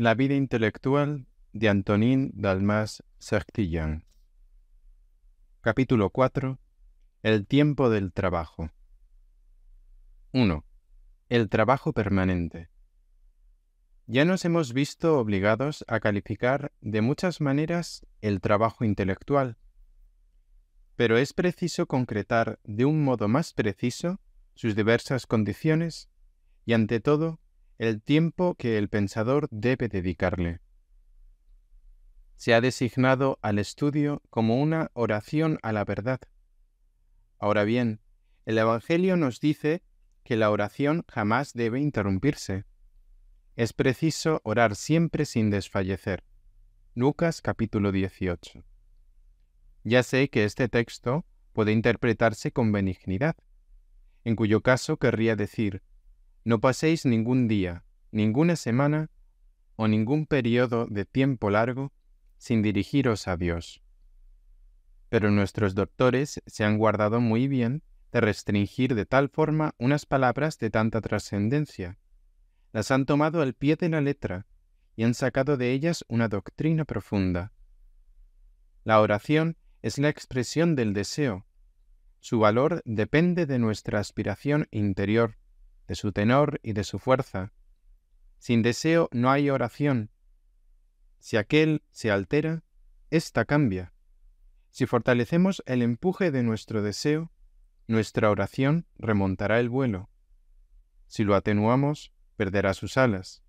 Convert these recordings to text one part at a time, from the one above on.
La vida intelectual de Antonín Dalmas Sertillan. Capítulo 4. El tiempo del trabajo. 1. El trabajo permanente. Ya nos hemos visto obligados a calificar de muchas maneras el trabajo intelectual, pero es preciso concretar de un modo más preciso sus diversas condiciones y, ante todo, el tiempo que el pensador debe dedicarle. Se ha designado al estudio como una oración a la verdad. Ahora bien, el Evangelio nos dice que la oración jamás debe interrumpirse. Es preciso orar siempre sin desfallecer. Lucas capítulo 18. Ya sé que este texto puede interpretarse con benignidad, en cuyo caso querría decir, no paséis ningún día, ninguna semana o ningún periodo de tiempo largo sin dirigiros a Dios. Pero nuestros doctores se han guardado muy bien de restringir de tal forma unas palabras de tanta trascendencia. Las han tomado al pie de la letra y han sacado de ellas una doctrina profunda. La oración es la expresión del deseo. Su valor depende de nuestra aspiración interior de su tenor y de su fuerza. Sin deseo no hay oración. Si aquel se altera, ésta cambia. Si fortalecemos el empuje de nuestro deseo, nuestra oración remontará el vuelo. Si lo atenuamos, perderá sus alas.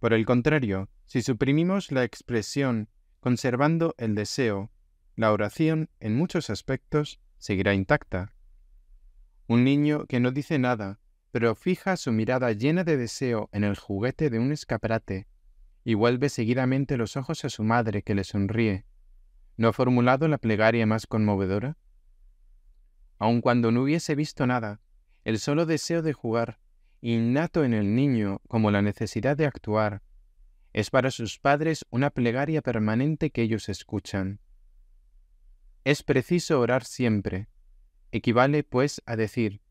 Por el contrario, si suprimimos la expresión conservando el deseo, la oración, en muchos aspectos, seguirá intacta. Un niño que no dice nada, pero fija su mirada llena de deseo en el juguete de un escaparate y vuelve seguidamente los ojos a su madre que le sonríe. ¿No ha formulado la plegaria más conmovedora? Aun cuando no hubiese visto nada, el solo deseo de jugar, innato en el niño como la necesidad de actuar, es para sus padres una plegaria permanente que ellos escuchan. Es preciso orar siempre. Equivale, pues, a decir,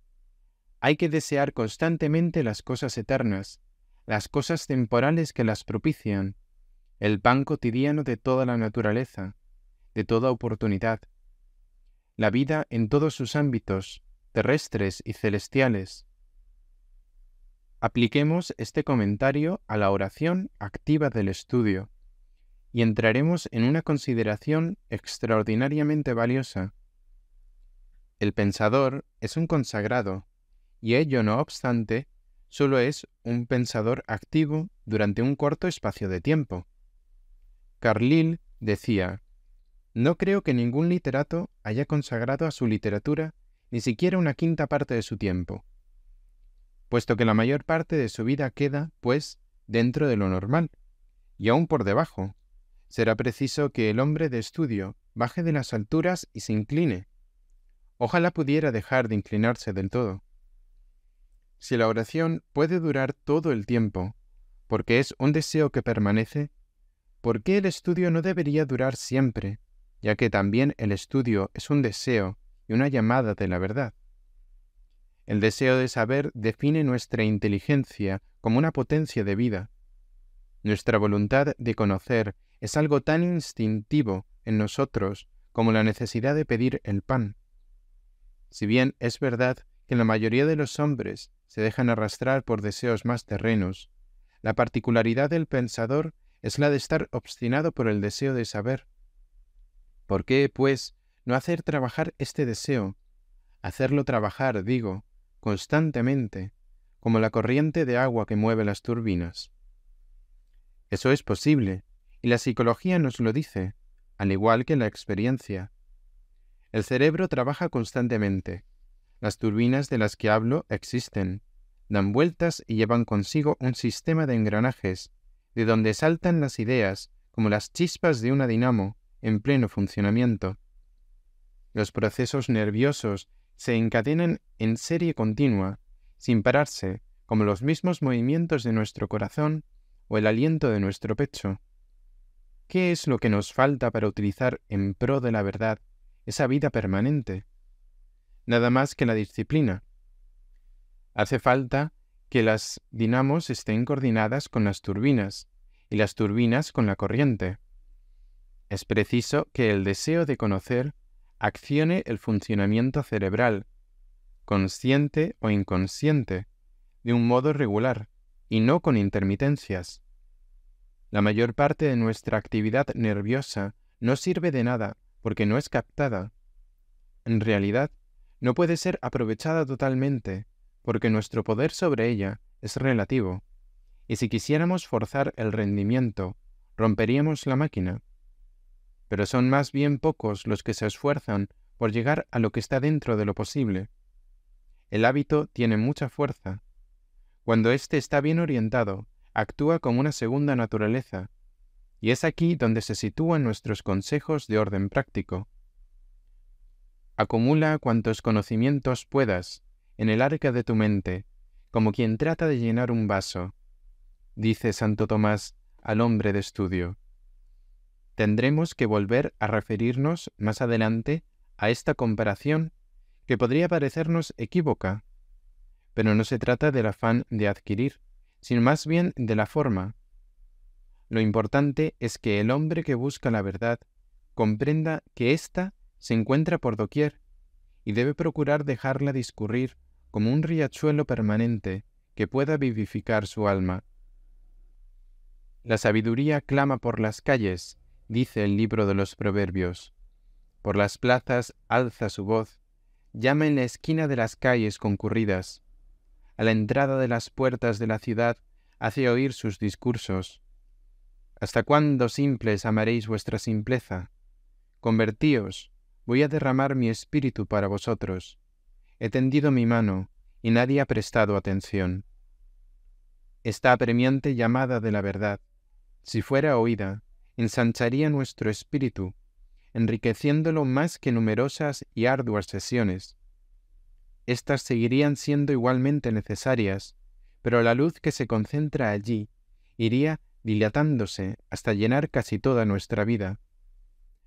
hay que desear constantemente las cosas eternas, las cosas temporales que las propician, el pan cotidiano de toda la naturaleza, de toda oportunidad, la vida en todos sus ámbitos, terrestres y celestiales. Apliquemos este comentario a la oración activa del estudio y entraremos en una consideración extraordinariamente valiosa. El pensador es un consagrado, y ello no obstante, solo es un pensador activo durante un corto espacio de tiempo. Carlyle decía, No creo que ningún literato haya consagrado a su literatura ni siquiera una quinta parte de su tiempo, puesto que la mayor parte de su vida queda, pues, dentro de lo normal, y aún por debajo. Será preciso que el hombre de estudio baje de las alturas y se incline. Ojalá pudiera dejar de inclinarse del todo si la oración puede durar todo el tiempo, porque es un deseo que permanece, ¿por qué el estudio no debería durar siempre, ya que también el estudio es un deseo y una llamada de la verdad? El deseo de saber define nuestra inteligencia como una potencia de vida. Nuestra voluntad de conocer es algo tan instintivo en nosotros como la necesidad de pedir el pan. Si bien es verdad que la mayoría de los hombres se dejan arrastrar por deseos más terrenos, la particularidad del pensador es la de estar obstinado por el deseo de saber. ¿Por qué, pues, no hacer trabajar este deseo? Hacerlo trabajar, digo, constantemente, como la corriente de agua que mueve las turbinas. Eso es posible, y la psicología nos lo dice, al igual que la experiencia. El cerebro trabaja constantemente, las turbinas de las que hablo existen, dan vueltas y llevan consigo un sistema de engranajes, de donde saltan las ideas como las chispas de una dinamo en pleno funcionamiento. Los procesos nerviosos se encadenan en serie continua, sin pararse, como los mismos movimientos de nuestro corazón o el aliento de nuestro pecho. ¿Qué es lo que nos falta para utilizar en pro de la verdad esa vida permanente? nada más que la disciplina. Hace falta que las dinamos estén coordinadas con las turbinas y las turbinas con la corriente. Es preciso que el deseo de conocer accione el funcionamiento cerebral, consciente o inconsciente, de un modo regular y no con intermitencias. La mayor parte de nuestra actividad nerviosa no sirve de nada porque no es captada. En realidad, no puede ser aprovechada totalmente, porque nuestro poder sobre ella es relativo, y si quisiéramos forzar el rendimiento, romperíamos la máquina. Pero son más bien pocos los que se esfuerzan por llegar a lo que está dentro de lo posible. El hábito tiene mucha fuerza. Cuando éste está bien orientado, actúa como una segunda naturaleza, y es aquí donde se sitúan nuestros consejos de orden práctico. Acumula cuantos conocimientos puedas en el arca de tu mente, como quien trata de llenar un vaso, dice Santo Tomás al hombre de estudio. Tendremos que volver a referirnos más adelante a esta comparación que podría parecernos equívoca, pero no se trata del afán de adquirir, sino más bien de la forma. Lo importante es que el hombre que busca la verdad comprenda que ésta se encuentra por doquier y debe procurar dejarla discurrir como un riachuelo permanente que pueda vivificar su alma. La sabiduría clama por las calles, dice el libro de los Proverbios. Por las plazas alza su voz, llama en la esquina de las calles concurridas. A la entrada de las puertas de la ciudad hace oír sus discursos. ¿Hasta cuándo simples amaréis vuestra simpleza? Convertíos, voy a derramar mi espíritu para vosotros. He tendido mi mano, y nadie ha prestado atención. Esta apremiante llamada de la verdad, si fuera oída, ensancharía nuestro espíritu, enriqueciéndolo más que numerosas y arduas sesiones. Estas seguirían siendo igualmente necesarias, pero la luz que se concentra allí iría dilatándose hasta llenar casi toda nuestra vida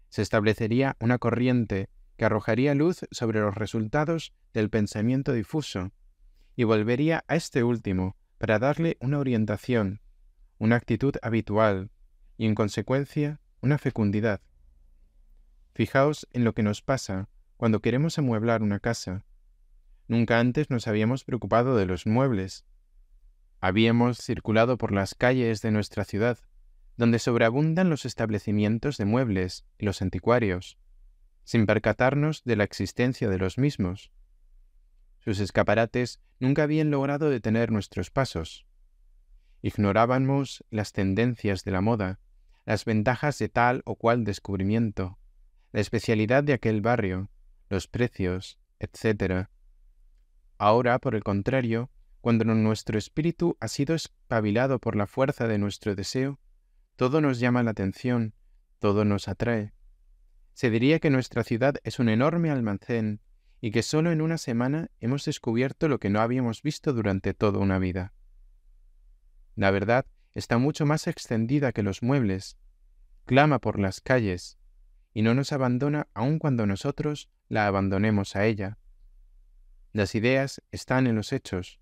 se establecería una corriente que arrojaría luz sobre los resultados del pensamiento difuso y volvería a este último para darle una orientación, una actitud habitual y en consecuencia una fecundidad. Fijaos en lo que nos pasa cuando queremos amueblar una casa. Nunca antes nos habíamos preocupado de los muebles. Habíamos circulado por las calles de nuestra ciudad donde sobreabundan los establecimientos de muebles y los anticuarios, sin percatarnos de la existencia de los mismos. Sus escaparates nunca habían logrado detener nuestros pasos. Ignorábamos las tendencias de la moda, las ventajas de tal o cual descubrimiento, la especialidad de aquel barrio, los precios, etc. Ahora, por el contrario, cuando nuestro espíritu ha sido espabilado por la fuerza de nuestro deseo, todo nos llama la atención, todo nos atrae. Se diría que nuestra ciudad es un enorme almacén y que solo en una semana hemos descubierto lo que no habíamos visto durante toda una vida. La verdad está mucho más extendida que los muebles, clama por las calles y no nos abandona aun cuando nosotros la abandonemos a ella. Las ideas están en los hechos,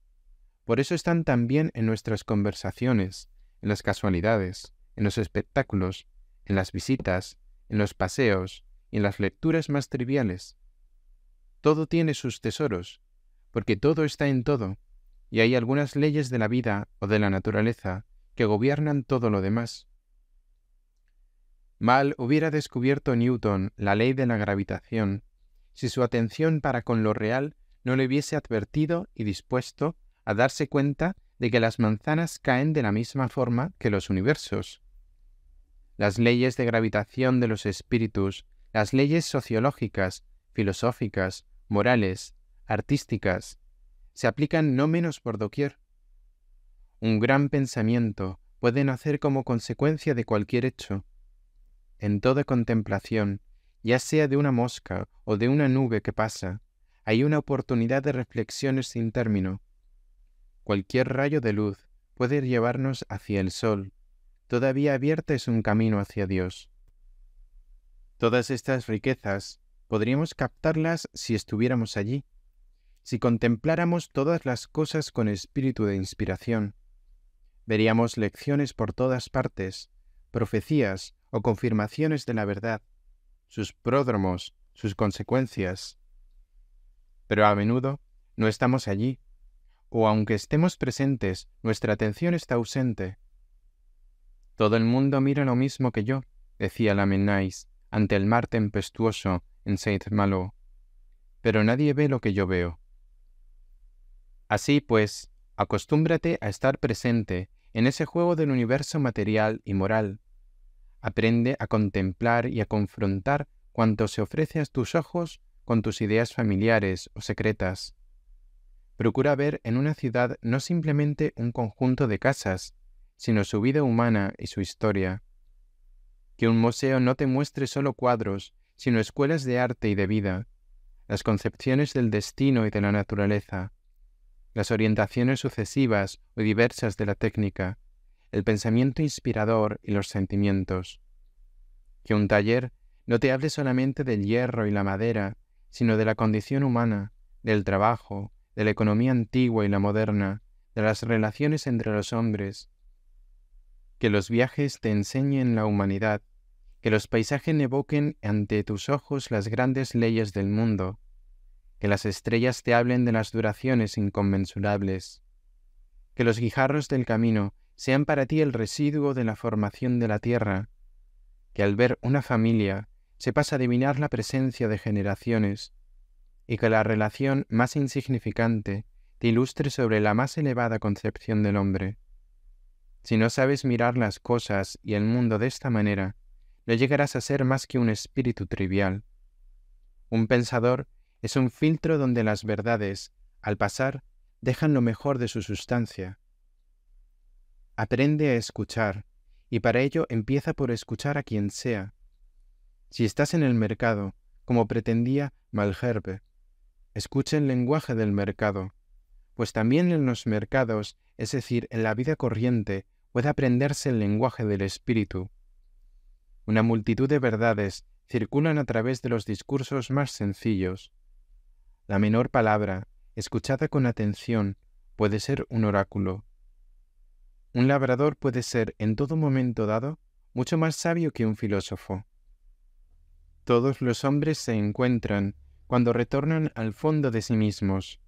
por eso están también en nuestras conversaciones, en las casualidades, en los espectáculos, en las visitas, en los paseos y en las lecturas más triviales. Todo tiene sus tesoros, porque todo está en todo, y hay algunas leyes de la vida o de la naturaleza que gobiernan todo lo demás. Mal hubiera descubierto Newton la ley de la gravitación si su atención para con lo real no le hubiese advertido y dispuesto a darse cuenta de que las manzanas caen de la misma forma que los universos. Las leyes de gravitación de los espíritus, las leyes sociológicas, filosóficas, morales, artísticas, se aplican no menos por doquier. Un gran pensamiento puede nacer como consecuencia de cualquier hecho. En toda contemplación, ya sea de una mosca o de una nube que pasa, hay una oportunidad de reflexiones sin término Cualquier rayo de luz puede llevarnos hacia el sol. Todavía abierta es un camino hacia Dios. Todas estas riquezas podríamos captarlas si estuviéramos allí, si contempláramos todas las cosas con espíritu de inspiración. Veríamos lecciones por todas partes, profecías o confirmaciones de la verdad, sus pródromos, sus consecuencias. Pero a menudo no estamos allí o aunque estemos presentes, nuestra atención está ausente. Todo el mundo mira lo mismo que yo, decía la ante el mar tempestuoso en Saint-Malo, pero nadie ve lo que yo veo. Así pues, acostúmbrate a estar presente en ese juego del universo material y moral. Aprende a contemplar y a confrontar cuanto se ofrece a tus ojos con tus ideas familiares o secretas procura ver en una ciudad no simplemente un conjunto de casas, sino su vida humana y su historia. Que un museo no te muestre solo cuadros, sino escuelas de arte y de vida, las concepciones del destino y de la naturaleza, las orientaciones sucesivas o diversas de la técnica, el pensamiento inspirador y los sentimientos. Que un taller no te hable solamente del hierro y la madera, sino de la condición humana, del trabajo, de la economía antigua y la moderna, de las relaciones entre los hombres. Que los viajes te enseñen la humanidad, que los paisajes evoquen ante tus ojos las grandes leyes del mundo, que las estrellas te hablen de las duraciones inconmensurables, que los guijarros del camino sean para ti el residuo de la formación de la tierra, que al ver una familia sepas adivinar la presencia de generaciones, y que la relación más insignificante te ilustre sobre la más elevada concepción del hombre. Si no sabes mirar las cosas y el mundo de esta manera, no llegarás a ser más que un espíritu trivial. Un pensador es un filtro donde las verdades, al pasar, dejan lo mejor de su sustancia. Aprende a escuchar, y para ello empieza por escuchar a quien sea. Si estás en el mercado, como pretendía Malherbe, Escuche el lenguaje del mercado, pues también en los mercados, es decir, en la vida corriente, puede aprenderse el lenguaje del espíritu. Una multitud de verdades circulan a través de los discursos más sencillos. La menor palabra, escuchada con atención, puede ser un oráculo. Un labrador puede ser, en todo momento dado, mucho más sabio que un filósofo. Todos los hombres se encuentran cuando retornan al fondo de sí mismos.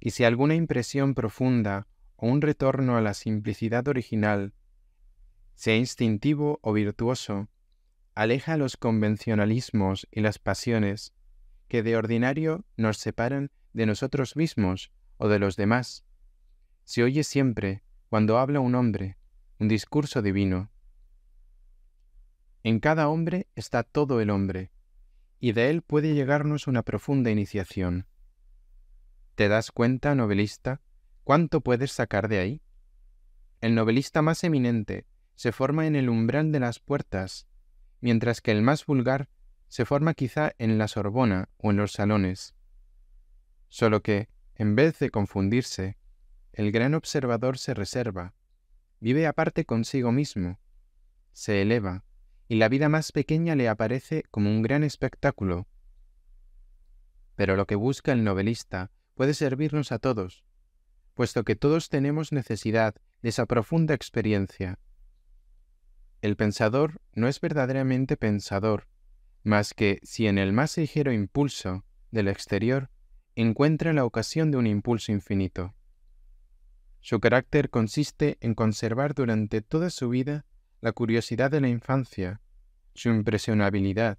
Y si alguna impresión profunda o un retorno a la simplicidad original, sea instintivo o virtuoso, aleja los convencionalismos y las pasiones que de ordinario nos separan de nosotros mismos o de los demás. Se oye siempre, cuando habla un hombre, un discurso divino. En cada hombre está todo el hombre, y de él puede llegarnos una profunda iniciación. ¿Te das cuenta, novelista, cuánto puedes sacar de ahí? El novelista más eminente se forma en el umbral de las puertas, mientras que el más vulgar se forma quizá en la Sorbona o en los salones. Solo que, en vez de confundirse, el gran observador se reserva, vive aparte consigo mismo, se eleva, y la vida más pequeña le aparece como un gran espectáculo. Pero lo que busca el novelista puede servirnos a todos, puesto que todos tenemos necesidad de esa profunda experiencia. El pensador no es verdaderamente pensador, más que si en el más ligero impulso del exterior encuentra la ocasión de un impulso infinito. Su carácter consiste en conservar durante toda su vida la curiosidad de la infancia, su impresionabilidad,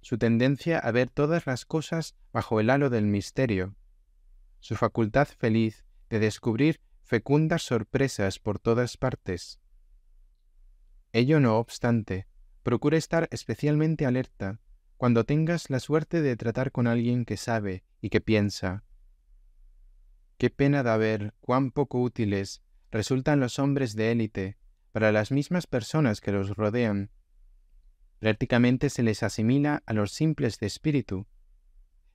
su tendencia a ver todas las cosas bajo el halo del misterio, su facultad feliz de descubrir fecundas sorpresas por todas partes. Ello no obstante, procura estar especialmente alerta cuando tengas la suerte de tratar con alguien que sabe y que piensa. Qué pena de ver cuán poco útiles resultan los hombres de élite para las mismas personas que los rodean. Prácticamente se les asimila a los simples de espíritu.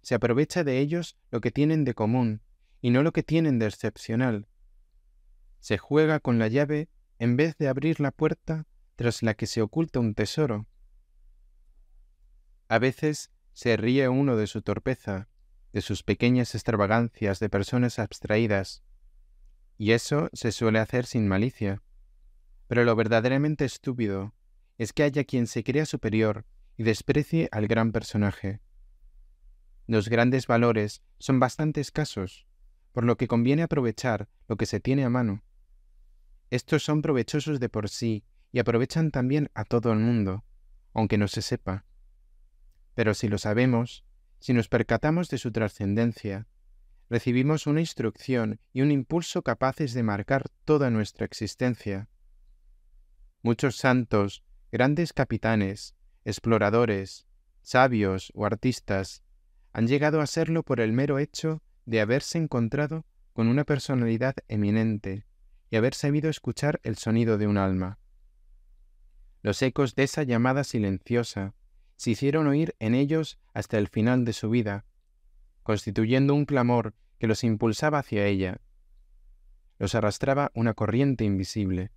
Se aprovecha de ellos lo que tienen de común y no lo que tienen de excepcional. Se juega con la llave en vez de abrir la puerta tras la que se oculta un tesoro. A veces se ríe uno de su torpeza, de sus pequeñas extravagancias de personas abstraídas, y eso se suele hacer sin malicia. Pero lo verdaderamente estúpido es que haya quien se crea superior y desprecie al gran personaje. Los grandes valores son bastante escasos, por lo que conviene aprovechar lo que se tiene a mano. Estos son provechosos de por sí y aprovechan también a todo el mundo, aunque no se sepa. Pero si lo sabemos, si nos percatamos de su trascendencia, recibimos una instrucción y un impulso capaces de marcar toda nuestra existencia muchos santos, grandes capitanes, exploradores, sabios o artistas han llegado a serlo por el mero hecho de haberse encontrado con una personalidad eminente y haber sabido escuchar el sonido de un alma. Los ecos de esa llamada silenciosa se hicieron oír en ellos hasta el final de su vida, constituyendo un clamor que los impulsaba hacia ella. Los arrastraba una corriente invisible.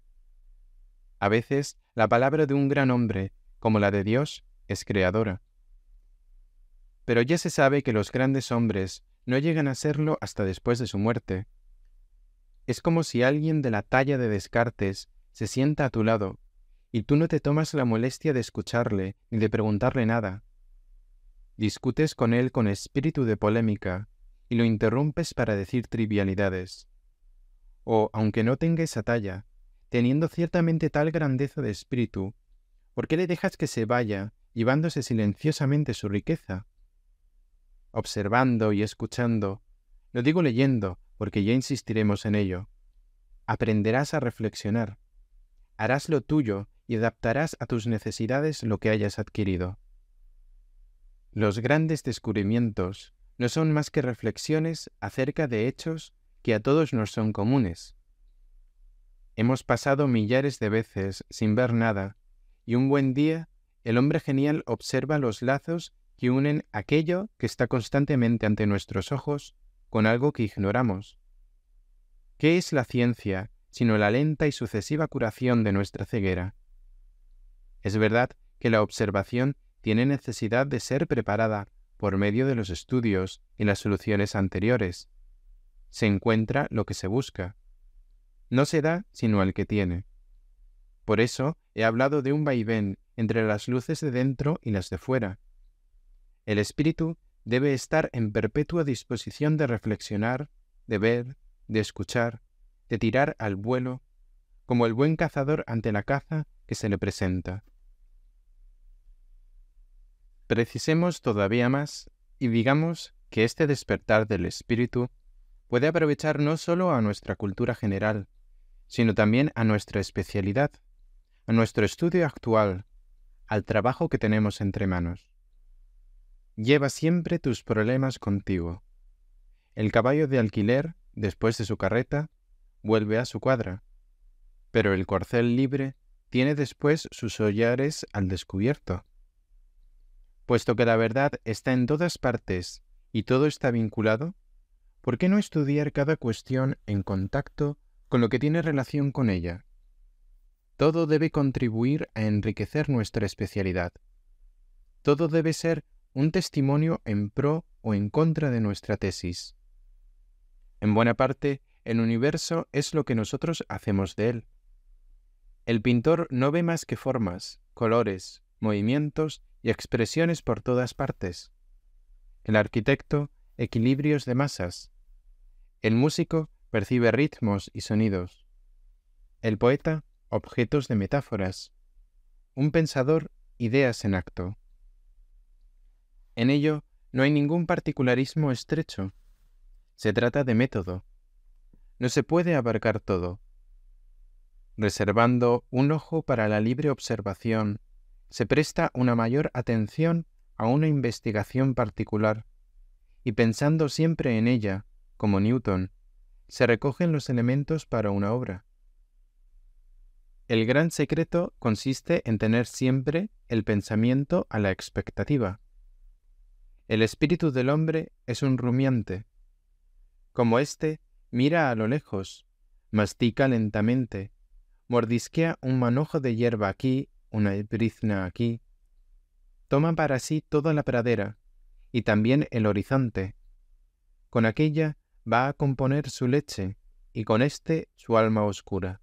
A veces la palabra de un gran hombre, como la de Dios, es creadora. Pero ya se sabe que los grandes hombres no llegan a serlo hasta después de su muerte. Es como si alguien de la talla de Descartes se sienta a tu lado y tú no te tomas la molestia de escucharle ni de preguntarle nada. Discutes con él con espíritu de polémica y lo interrumpes para decir trivialidades. O, aunque no tenga esa talla, teniendo ciertamente tal grandeza de espíritu, ¿por qué le dejas que se vaya, llevándose silenciosamente su riqueza? Observando y escuchando, lo digo leyendo, porque ya insistiremos en ello, aprenderás a reflexionar, harás lo tuyo y adaptarás a tus necesidades lo que hayas adquirido. Los grandes descubrimientos no son más que reflexiones acerca de hechos que a todos nos son comunes, Hemos pasado millares de veces sin ver nada, y un buen día el hombre genial observa los lazos que unen aquello que está constantemente ante nuestros ojos con algo que ignoramos. ¿Qué es la ciencia sino la lenta y sucesiva curación de nuestra ceguera? Es verdad que la observación tiene necesidad de ser preparada por medio de los estudios y las soluciones anteriores. Se encuentra lo que se busca, no se da sino al que tiene. Por eso he hablado de un vaivén entre las luces de dentro y las de fuera. El espíritu debe estar en perpetua disposición de reflexionar, de ver, de escuchar, de tirar al vuelo, como el buen cazador ante la caza que se le presenta. Precisemos todavía más y digamos que este despertar del espíritu puede aprovechar no solo a nuestra cultura general, sino también a nuestra especialidad, a nuestro estudio actual, al trabajo que tenemos entre manos. Lleva siempre tus problemas contigo. El caballo de alquiler, después de su carreta, vuelve a su cuadra, pero el corcel libre tiene después sus hollares al descubierto. Puesto que la verdad está en todas partes y todo está vinculado, ¿por qué no estudiar cada cuestión en contacto con lo que tiene relación con ella. Todo debe contribuir a enriquecer nuestra especialidad. Todo debe ser un testimonio en pro o en contra de nuestra tesis. En buena parte, el universo es lo que nosotros hacemos de él. El pintor no ve más que formas, colores, movimientos y expresiones por todas partes. El arquitecto, equilibrios de masas. El músico percibe ritmos y sonidos. El poeta, objetos de metáforas. Un pensador, ideas en acto. En ello no hay ningún particularismo estrecho. Se trata de método. No se puede abarcar todo. Reservando un ojo para la libre observación, se presta una mayor atención a una investigación particular, y pensando siempre en ella, como Newton, se recogen los elementos para una obra. El gran secreto consiste en tener siempre el pensamiento a la expectativa. El espíritu del hombre es un rumiante. Como éste, mira a lo lejos, mastica lentamente, mordisquea un manojo de hierba aquí, una brizna aquí, toma para sí toda la pradera y también el horizonte. Con aquella va a componer su leche y con éste su alma oscura.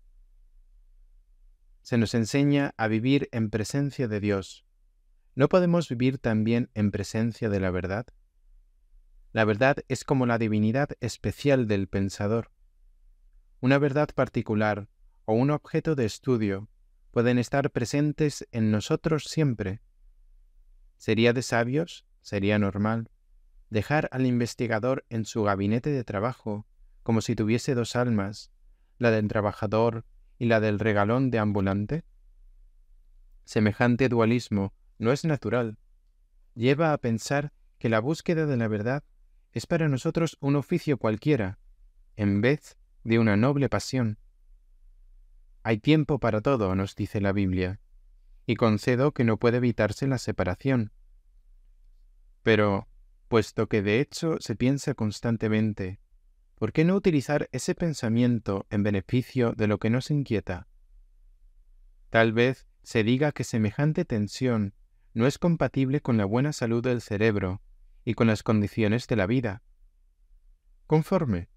Se nos enseña a vivir en presencia de Dios. ¿No podemos vivir también en presencia de la verdad? La verdad es como la divinidad especial del pensador. Una verdad particular o un objeto de estudio pueden estar presentes en nosotros siempre. ¿Sería de sabios? ¿Sería normal? dejar al investigador en su gabinete de trabajo como si tuviese dos almas, la del trabajador y la del regalón de ambulante? Semejante dualismo no es natural. Lleva a pensar que la búsqueda de la verdad es para nosotros un oficio cualquiera, en vez de una noble pasión. Hay tiempo para todo, nos dice la Biblia, y concedo que no puede evitarse la separación. Pero, puesto que de hecho se piensa constantemente. ¿Por qué no utilizar ese pensamiento en beneficio de lo que nos inquieta? Tal vez se diga que semejante tensión no es compatible con la buena salud del cerebro y con las condiciones de la vida. Conforme.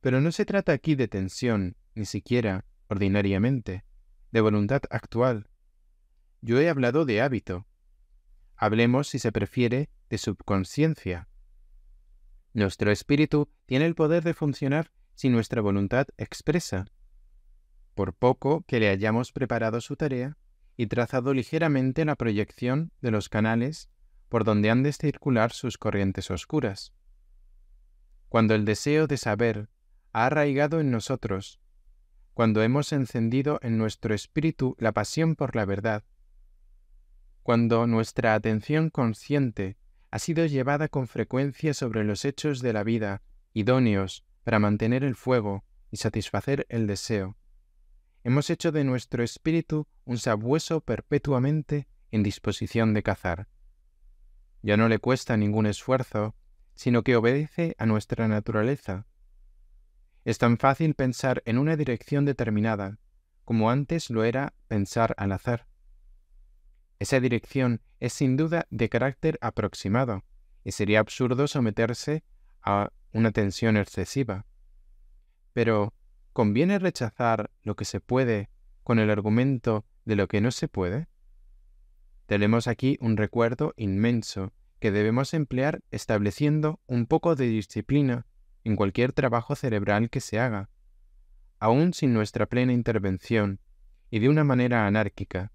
Pero no se trata aquí de tensión, ni siquiera, ordinariamente, de voluntad actual. Yo he hablado de hábito. Hablemos, si se prefiere, subconsciencia. Nuestro espíritu tiene el poder de funcionar sin nuestra voluntad expresa. Por poco que le hayamos preparado su tarea y trazado ligeramente la proyección de los canales por donde han de circular sus corrientes oscuras. Cuando el deseo de saber ha arraigado en nosotros, cuando hemos encendido en nuestro espíritu la pasión por la verdad, cuando nuestra atención consciente ha sido llevada con frecuencia sobre los hechos de la vida, idóneos para mantener el fuego y satisfacer el deseo. Hemos hecho de nuestro espíritu un sabueso perpetuamente en disposición de cazar. Ya no le cuesta ningún esfuerzo, sino que obedece a nuestra naturaleza. Es tan fácil pensar en una dirección determinada como antes lo era pensar al azar. Esa dirección es sin duda de carácter aproximado y sería absurdo someterse a una tensión excesiva. Pero, ¿conviene rechazar lo que se puede con el argumento de lo que no se puede? Tenemos aquí un recuerdo inmenso que debemos emplear estableciendo un poco de disciplina en cualquier trabajo cerebral que se haga, aún sin nuestra plena intervención y de una manera anárquica,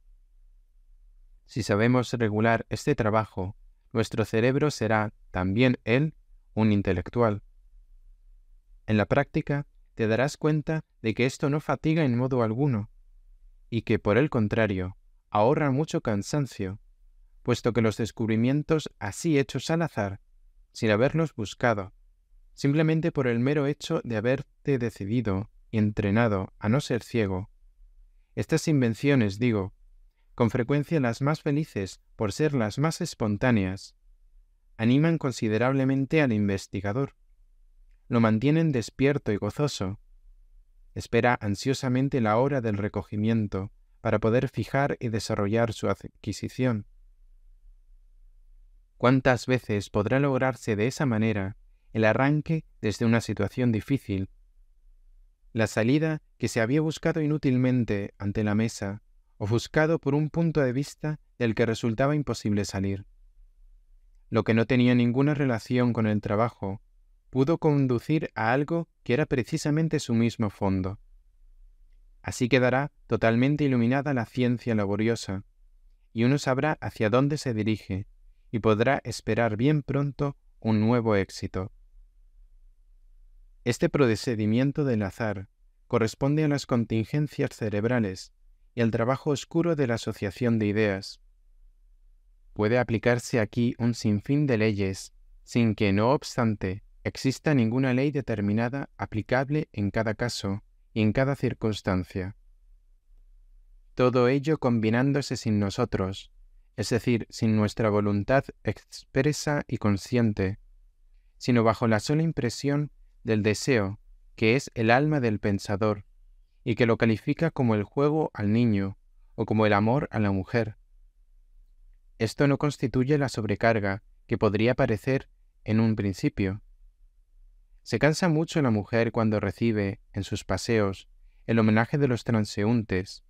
si sabemos regular este trabajo, nuestro cerebro será también él un intelectual. En la práctica, te darás cuenta de que esto no fatiga en modo alguno, y que por el contrario, ahorra mucho cansancio, puesto que los descubrimientos así hechos al azar, sin haberlos buscado, simplemente por el mero hecho de haberte decidido y entrenado a no ser ciego, estas invenciones, digo, con frecuencia las más felices por ser las más espontáneas, animan considerablemente al investigador. Lo mantienen despierto y gozoso. Espera ansiosamente la hora del recogimiento para poder fijar y desarrollar su adquisición. ¿Cuántas veces podrá lograrse de esa manera el arranque desde una situación difícil? La salida que se había buscado inútilmente ante la mesa ofuscado por un punto de vista del que resultaba imposible salir. Lo que no tenía ninguna relación con el trabajo pudo conducir a algo que era precisamente su mismo fondo. Así quedará totalmente iluminada la ciencia laboriosa, y uno sabrá hacia dónde se dirige, y podrá esperar bien pronto un nuevo éxito. Este procedimiento del azar corresponde a las contingencias cerebrales y el trabajo oscuro de la asociación de ideas. Puede aplicarse aquí un sinfín de leyes, sin que, no obstante, exista ninguna ley determinada aplicable en cada caso y en cada circunstancia. Todo ello combinándose sin nosotros, es decir, sin nuestra voluntad expresa y consciente, sino bajo la sola impresión del deseo, que es el alma del pensador, y que lo califica como el juego al niño o como el amor a la mujer. Esto no constituye la sobrecarga que podría parecer en un principio. Se cansa mucho la mujer cuando recibe, en sus paseos, el homenaje de los transeúntes,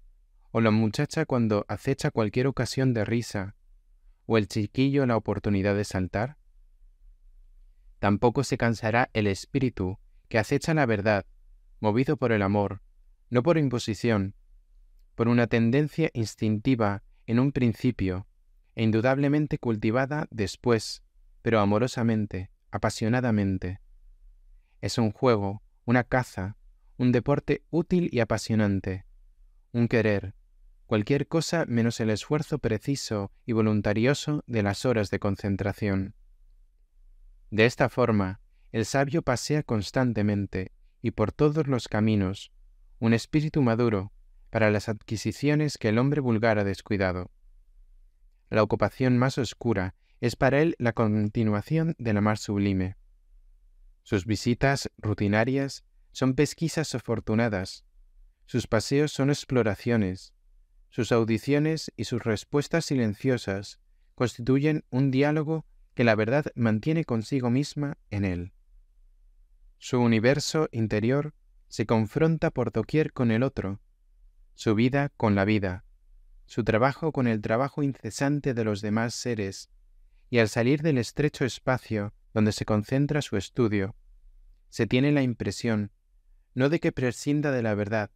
o la muchacha cuando acecha cualquier ocasión de risa, o el chiquillo la oportunidad de saltar? Tampoco se cansará el espíritu que acecha la verdad, movido por el amor, no por imposición, por una tendencia instintiva en un principio e indudablemente cultivada después, pero amorosamente, apasionadamente. Es un juego, una caza, un deporte útil y apasionante, un querer, cualquier cosa menos el esfuerzo preciso y voluntarioso de las horas de concentración. De esta forma, el sabio pasea constantemente y por todos los caminos, un espíritu maduro para las adquisiciones que el hombre vulgar ha descuidado. La ocupación más oscura es para él la continuación de la más sublime. Sus visitas rutinarias son pesquisas afortunadas, sus paseos son exploraciones, sus audiciones y sus respuestas silenciosas constituyen un diálogo que la verdad mantiene consigo misma en él. Su universo interior se confronta por doquier con el otro, su vida con la vida, su trabajo con el trabajo incesante de los demás seres, y al salir del estrecho espacio donde se concentra su estudio, se tiene la impresión, no de que prescinda de la verdad,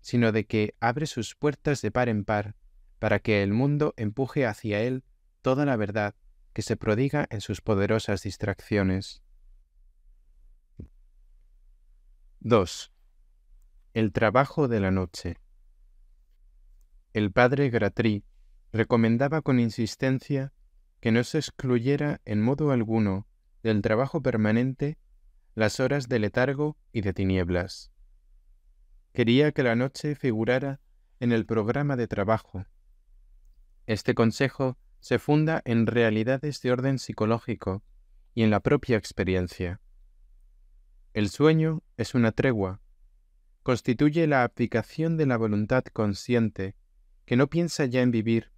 sino de que abre sus puertas de par en par para que el mundo empuje hacia él toda la verdad que se prodiga en sus poderosas distracciones. 2. El trabajo de la noche. El padre Gratry recomendaba con insistencia que no se excluyera en modo alguno del trabajo permanente las horas de letargo y de tinieblas. Quería que la noche figurara en el programa de trabajo. Este consejo se funda en realidades de orden psicológico y en la propia experiencia. El sueño es una tregua. Constituye la aplicación de la voluntad consciente, que no piensa ya en vivir,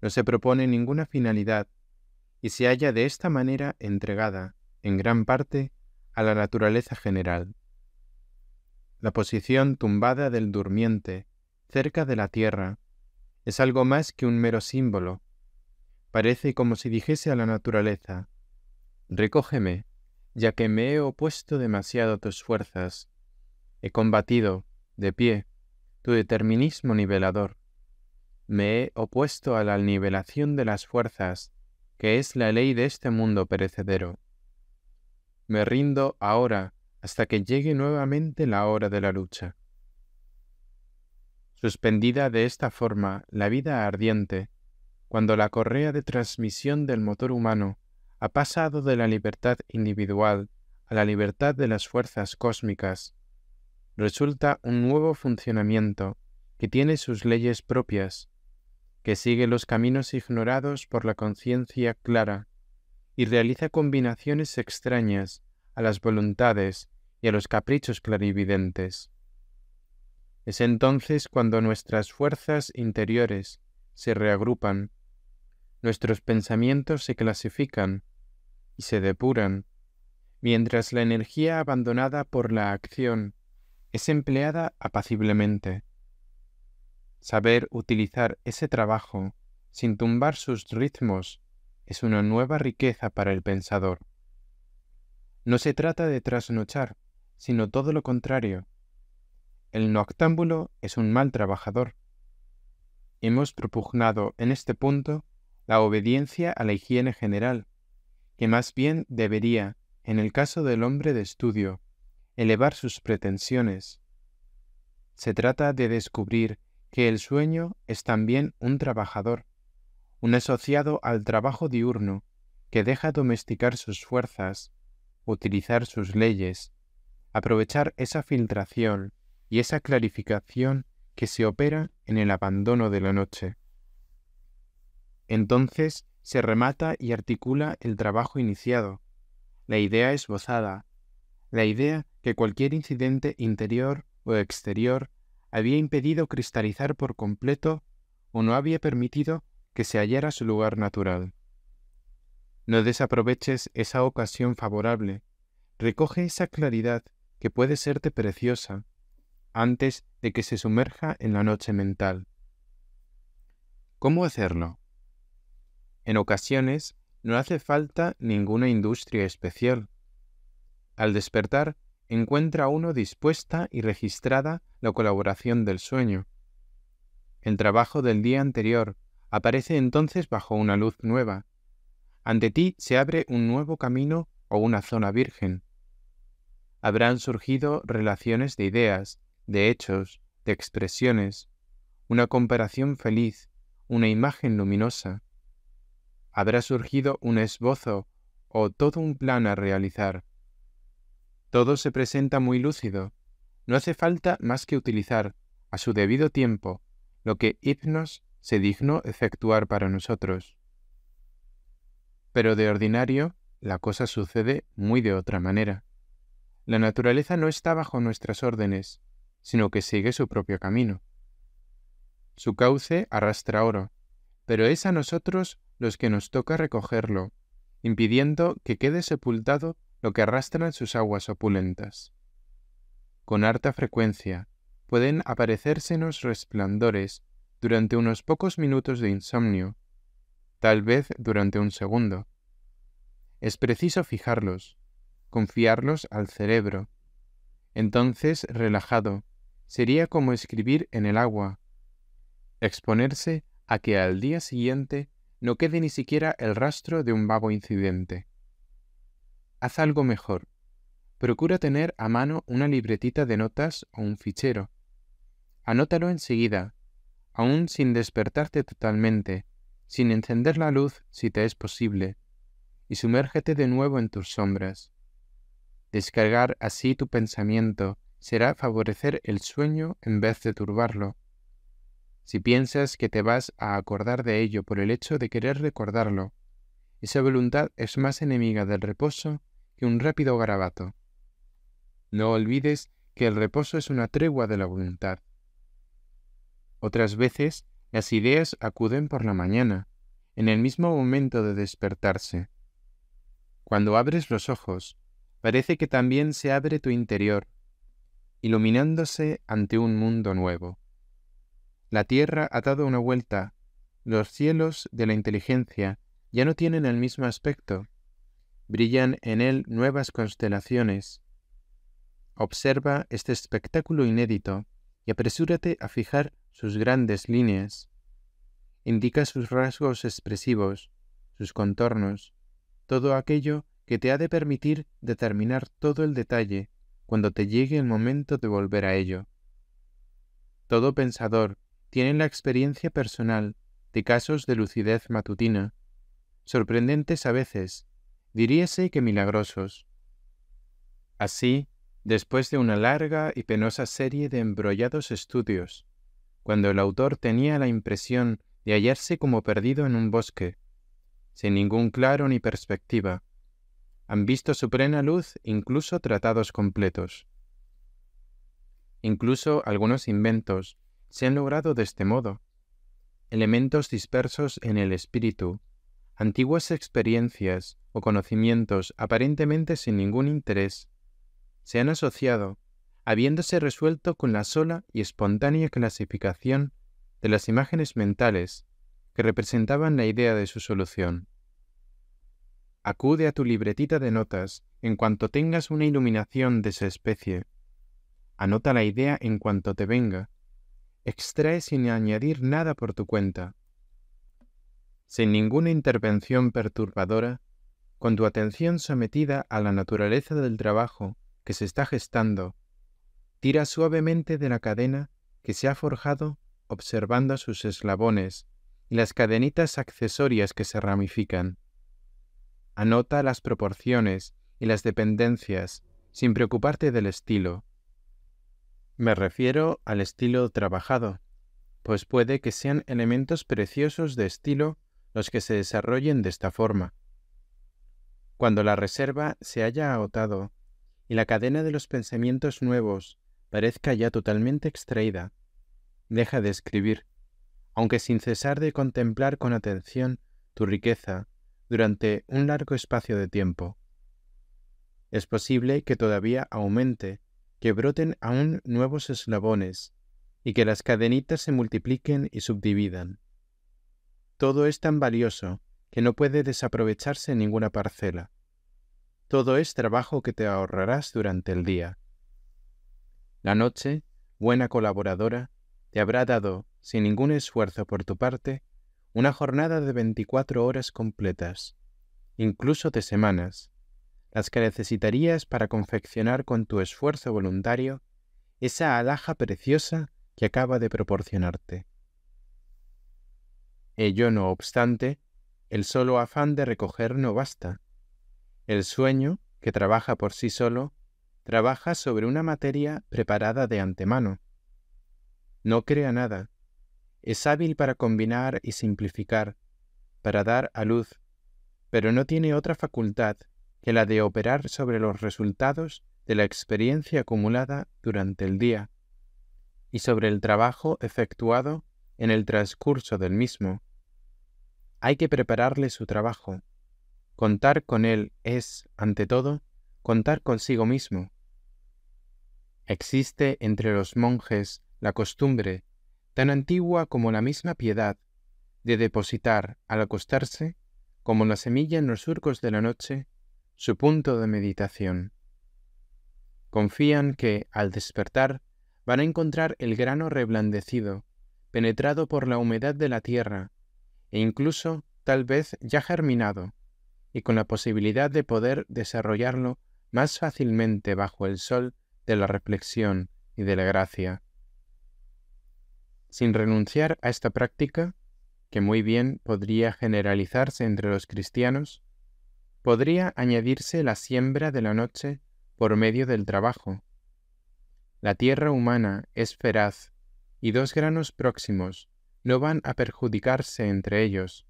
no se propone ninguna finalidad, y se halla de esta manera entregada, en gran parte, a la naturaleza general. La posición tumbada del durmiente, cerca de la tierra, es algo más que un mero símbolo. Parece como si dijese a la naturaleza, Recógeme, ya que me he opuesto demasiado a tus fuerzas. He combatido, de pie, tu determinismo nivelador. Me he opuesto a la nivelación de las fuerzas, que es la ley de este mundo perecedero. Me rindo ahora hasta que llegue nuevamente la hora de la lucha. Suspendida de esta forma la vida ardiente, cuando la correa de transmisión del motor humano ha pasado de la libertad individual a la libertad de las fuerzas cósmicas, resulta un nuevo funcionamiento que tiene sus leyes propias, que sigue los caminos ignorados por la conciencia clara y realiza combinaciones extrañas a las voluntades y a los caprichos clarividentes. Es entonces cuando nuestras fuerzas interiores se reagrupan, nuestros pensamientos se clasifican se depuran, mientras la energía abandonada por la acción es empleada apaciblemente. Saber utilizar ese trabajo sin tumbar sus ritmos es una nueva riqueza para el pensador. No se trata de trasnochar, sino todo lo contrario. El noctámbulo es un mal trabajador. Hemos propugnado en este punto la obediencia a la higiene general, que más bien debería, en el caso del hombre de estudio, elevar sus pretensiones. Se trata de descubrir que el sueño es también un trabajador, un asociado al trabajo diurno que deja domesticar sus fuerzas, utilizar sus leyes, aprovechar esa filtración y esa clarificación que se opera en el abandono de la noche. Entonces se remata y articula el trabajo iniciado, la idea esbozada, la idea que cualquier incidente interior o exterior había impedido cristalizar por completo o no había permitido que se hallara su lugar natural. No desaproveches esa ocasión favorable, recoge esa claridad que puede serte preciosa antes de que se sumerja en la noche mental. ¿Cómo hacerlo? En ocasiones, no hace falta ninguna industria especial. Al despertar, encuentra uno dispuesta y registrada la colaboración del sueño. El trabajo del día anterior aparece entonces bajo una luz nueva. Ante ti se abre un nuevo camino o una zona virgen. Habrán surgido relaciones de ideas, de hechos, de expresiones, una comparación feliz, una imagen luminosa habrá surgido un esbozo o todo un plan a realizar. Todo se presenta muy lúcido. No hace falta más que utilizar, a su debido tiempo, lo que Hipnos se dignó efectuar para nosotros. Pero de ordinario, la cosa sucede muy de otra manera. La naturaleza no está bajo nuestras órdenes, sino que sigue su propio camino. Su cauce arrastra oro, pero es a nosotros los que nos toca recogerlo, impidiendo que quede sepultado lo que arrastran sus aguas opulentas. Con harta frecuencia pueden aparecérsenos resplandores durante unos pocos minutos de insomnio, tal vez durante un segundo. Es preciso fijarlos, confiarlos al cerebro. Entonces, relajado, sería como escribir en el agua, exponerse a que al día siguiente no quede ni siquiera el rastro de un vago incidente. Haz algo mejor. Procura tener a mano una libretita de notas o un fichero. Anótalo enseguida, aún sin despertarte totalmente, sin encender la luz si te es posible, y sumérgete de nuevo en tus sombras. Descargar así tu pensamiento será favorecer el sueño en vez de turbarlo. Si piensas que te vas a acordar de ello por el hecho de querer recordarlo, esa voluntad es más enemiga del reposo que un rápido garabato. No olvides que el reposo es una tregua de la voluntad. Otras veces, las ideas acuden por la mañana, en el mismo momento de despertarse. Cuando abres los ojos, parece que también se abre tu interior, iluminándose ante un mundo nuevo. La tierra ha dado una vuelta, los cielos de la inteligencia ya no tienen el mismo aspecto, brillan en él nuevas constelaciones. Observa este espectáculo inédito y apresúrate a fijar sus grandes líneas. Indica sus rasgos expresivos, sus contornos, todo aquello que te ha de permitir determinar todo el detalle cuando te llegue el momento de volver a ello. Todo pensador tienen la experiencia personal de casos de lucidez matutina, sorprendentes a veces, diríase que milagrosos. Así, después de una larga y penosa serie de embrollados estudios, cuando el autor tenía la impresión de hallarse como perdido en un bosque, sin ningún claro ni perspectiva, han visto su plena luz incluso tratados completos. Incluso algunos inventos, se han logrado de este modo. Elementos dispersos en el espíritu, antiguas experiencias o conocimientos aparentemente sin ningún interés, se han asociado, habiéndose resuelto con la sola y espontánea clasificación de las imágenes mentales que representaban la idea de su solución. Acude a tu libretita de notas en cuanto tengas una iluminación de esa especie. Anota la idea en cuanto te venga extrae sin añadir nada por tu cuenta. Sin ninguna intervención perturbadora, con tu atención sometida a la naturaleza del trabajo que se está gestando, tira suavemente de la cadena que se ha forjado observando sus eslabones y las cadenitas accesorias que se ramifican. Anota las proporciones y las dependencias sin preocuparte del estilo me refiero al estilo trabajado, pues puede que sean elementos preciosos de estilo los que se desarrollen de esta forma. Cuando la reserva se haya agotado y la cadena de los pensamientos nuevos parezca ya totalmente extraída, deja de escribir, aunque sin cesar de contemplar con atención tu riqueza durante un largo espacio de tiempo. Es posible que todavía aumente que broten aún nuevos eslabones, y que las cadenitas se multipliquen y subdividan. Todo es tan valioso que no puede desaprovecharse ninguna parcela. Todo es trabajo que te ahorrarás durante el día. La noche, buena colaboradora, te habrá dado, sin ningún esfuerzo por tu parte, una jornada de 24 horas completas, incluso de semanas, las que necesitarías para confeccionar con tu esfuerzo voluntario esa alhaja preciosa que acaba de proporcionarte. Ello no obstante, el solo afán de recoger no basta. El sueño, que trabaja por sí solo, trabaja sobre una materia preparada de antemano. No crea nada. Es hábil para combinar y simplificar, para dar a luz, pero no tiene otra facultad que la de operar sobre los resultados de la experiencia acumulada durante el día y sobre el trabajo efectuado en el transcurso del mismo. Hay que prepararle su trabajo. Contar con él es, ante todo, contar consigo mismo. Existe entre los monjes la costumbre, tan antigua como la misma piedad, de depositar, al acostarse, como la semilla en los surcos de la noche, su punto de meditación. Confían que, al despertar, van a encontrar el grano reblandecido, penetrado por la humedad de la tierra, e incluso, tal vez, ya germinado, y con la posibilidad de poder desarrollarlo más fácilmente bajo el sol de la reflexión y de la gracia. Sin renunciar a esta práctica, que muy bien podría generalizarse entre los cristianos, podría añadirse la siembra de la noche por medio del trabajo. La tierra humana es feraz, y dos granos próximos no van a perjudicarse entre ellos.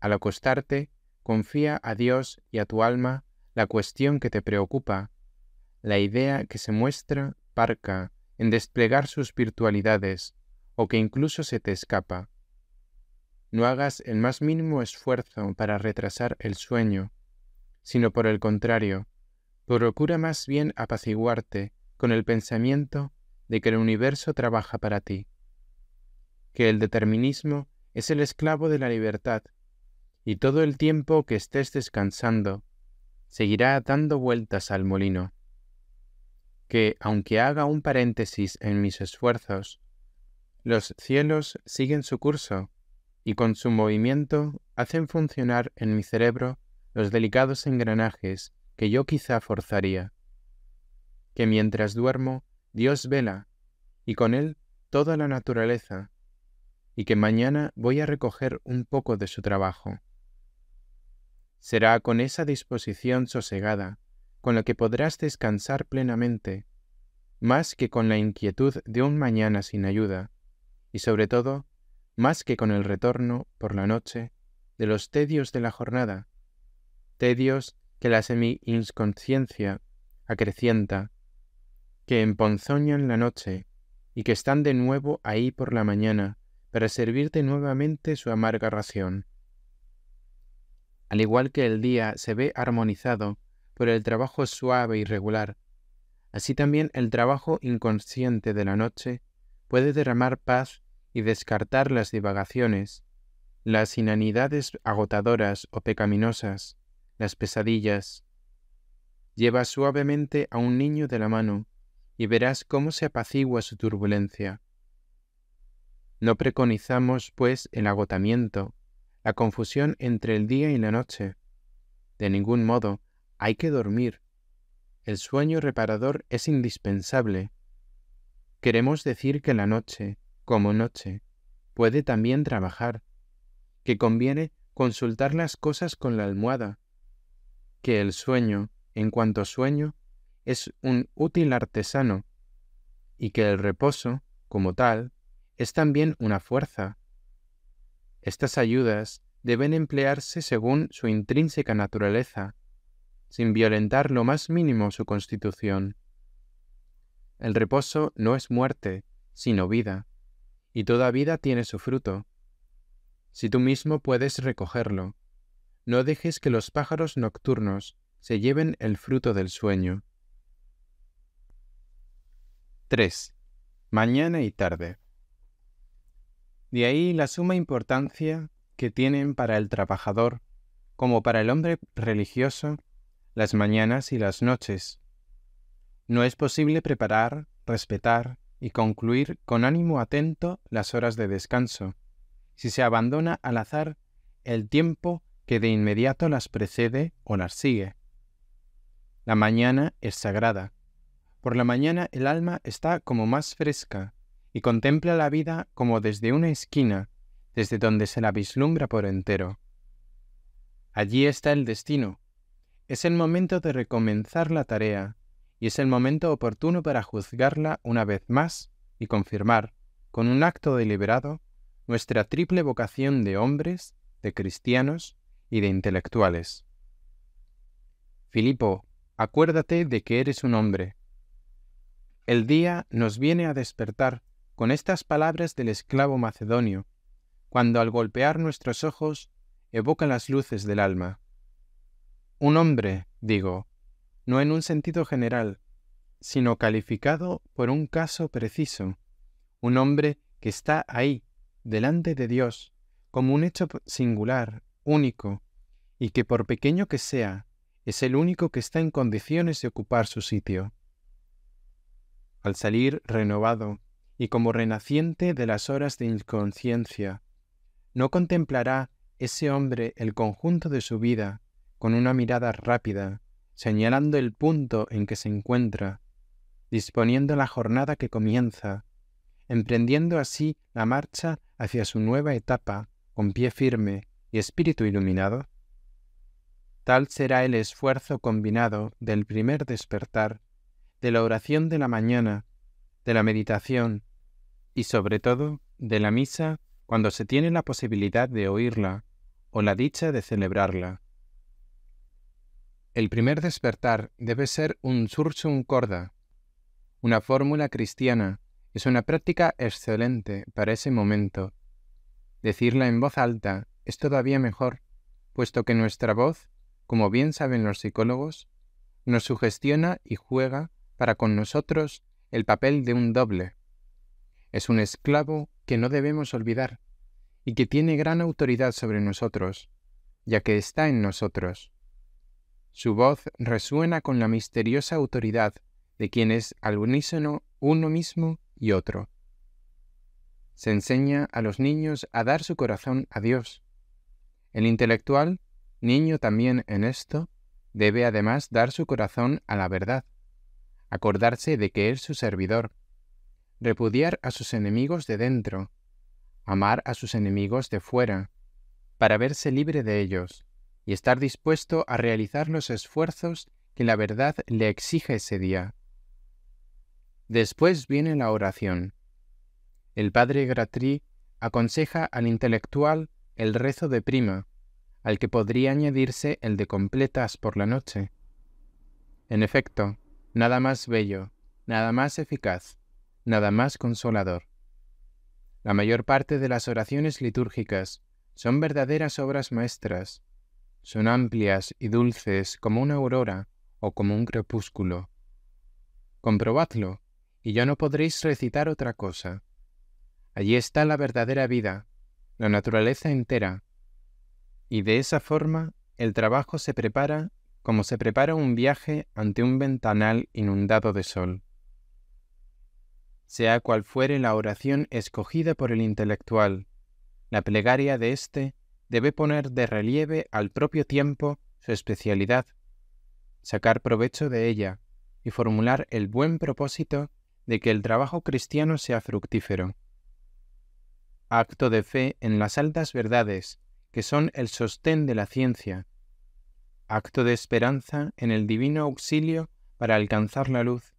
Al acostarte, confía a Dios y a tu alma la cuestión que te preocupa, la idea que se muestra parca en desplegar sus virtualidades o que incluso se te escapa no hagas el más mínimo esfuerzo para retrasar el sueño, sino por el contrario, procura más bien apaciguarte con el pensamiento de que el universo trabaja para ti, que el determinismo es el esclavo de la libertad, y todo el tiempo que estés descansando, seguirá dando vueltas al molino, que aunque haga un paréntesis en mis esfuerzos, los cielos siguen su curso y con su movimiento hacen funcionar en mi cerebro los delicados engranajes que yo quizá forzaría. Que mientras duermo, Dios vela, y con él toda la naturaleza, y que mañana voy a recoger un poco de su trabajo. Será con esa disposición sosegada con la que podrás descansar plenamente, más que con la inquietud de un mañana sin ayuda, y sobre todo más que con el retorno, por la noche, de los tedios de la jornada, tedios que la semi-inconsciencia acrecienta, que emponzoñan la noche y que están de nuevo ahí por la mañana para servirte nuevamente su amarga ración. Al igual que el día se ve armonizado por el trabajo suave y regular, así también el trabajo inconsciente de la noche puede derramar paz y descartar las divagaciones, las inanidades agotadoras o pecaminosas, las pesadillas. Lleva suavemente a un niño de la mano y verás cómo se apacigua su turbulencia. No preconizamos, pues, el agotamiento, la confusión entre el día y la noche. De ningún modo, hay que dormir. El sueño reparador es indispensable. Queremos decir que la noche, como noche, puede también trabajar, que conviene consultar las cosas con la almohada, que el sueño, en cuanto sueño, es un útil artesano, y que el reposo, como tal, es también una fuerza. Estas ayudas deben emplearse según su intrínseca naturaleza, sin violentar lo más mínimo su constitución. El reposo no es muerte, sino vida, y toda vida tiene su fruto. Si tú mismo puedes recogerlo, no dejes que los pájaros nocturnos se lleven el fruto del sueño. 3. Mañana y tarde. De ahí la suma importancia que tienen para el trabajador, como para el hombre religioso, las mañanas y las noches. No es posible preparar, respetar, y concluir con ánimo atento las horas de descanso, si se abandona al azar el tiempo que de inmediato las precede o las sigue. La mañana es sagrada. Por la mañana el alma está como más fresca y contempla la vida como desde una esquina, desde donde se la vislumbra por entero. Allí está el destino. Es el momento de recomenzar la tarea, y es el momento oportuno para juzgarla una vez más y confirmar, con un acto deliberado, nuestra triple vocación de hombres, de cristianos y de intelectuales. Filipo, acuérdate de que eres un hombre. El día nos viene a despertar con estas palabras del esclavo macedonio, cuando al golpear nuestros ojos evoca las luces del alma. Un hombre, digo, no en un sentido general, sino calificado por un caso preciso, un hombre que está ahí, delante de Dios, como un hecho singular, único, y que por pequeño que sea, es el único que está en condiciones de ocupar su sitio. Al salir renovado y como renaciente de las horas de inconsciencia, no contemplará ese hombre el conjunto de su vida con una mirada rápida, señalando el punto en que se encuentra, disponiendo la jornada que comienza, emprendiendo así la marcha hacia su nueva etapa con pie firme y espíritu iluminado? Tal será el esfuerzo combinado del primer despertar, de la oración de la mañana, de la meditación y sobre todo de la misa cuando se tiene la posibilidad de oírla o la dicha de celebrarla. El primer despertar debe ser un sursum corda, una fórmula cristiana. Es una práctica excelente para ese momento. Decirla en voz alta es todavía mejor, puesto que nuestra voz, como bien saben los psicólogos, nos sugestiona y juega para con nosotros el papel de un doble. Es un esclavo que no debemos olvidar y que tiene gran autoridad sobre nosotros, ya que está en nosotros. Su voz resuena con la misteriosa autoridad de quien es al unísono uno mismo y otro. Se enseña a los niños a dar su corazón a Dios. El intelectual, niño también en esto, debe además dar su corazón a la verdad, acordarse de que es su servidor, repudiar a sus enemigos de dentro, amar a sus enemigos de fuera, para verse libre de ellos, y estar dispuesto a realizar los esfuerzos que la verdad le exige ese día. Después viene la oración. El padre Gratri aconseja al intelectual el rezo de prima, al que podría añadirse el de completas por la noche. En efecto, nada más bello, nada más eficaz, nada más consolador. La mayor parte de las oraciones litúrgicas son verdaderas obras maestras, son amplias y dulces como una aurora o como un crepúsculo. Comprobadlo, y ya no podréis recitar otra cosa. Allí está la verdadera vida, la naturaleza entera, y de esa forma el trabajo se prepara como se prepara un viaje ante un ventanal inundado de sol. Sea cual fuere la oración escogida por el intelectual, la plegaria de éste debe poner de relieve al propio tiempo su especialidad, sacar provecho de ella y formular el buen propósito de que el trabajo cristiano sea fructífero. Acto de fe en las altas verdades, que son el sostén de la ciencia. Acto de esperanza en el divino auxilio para alcanzar la luz,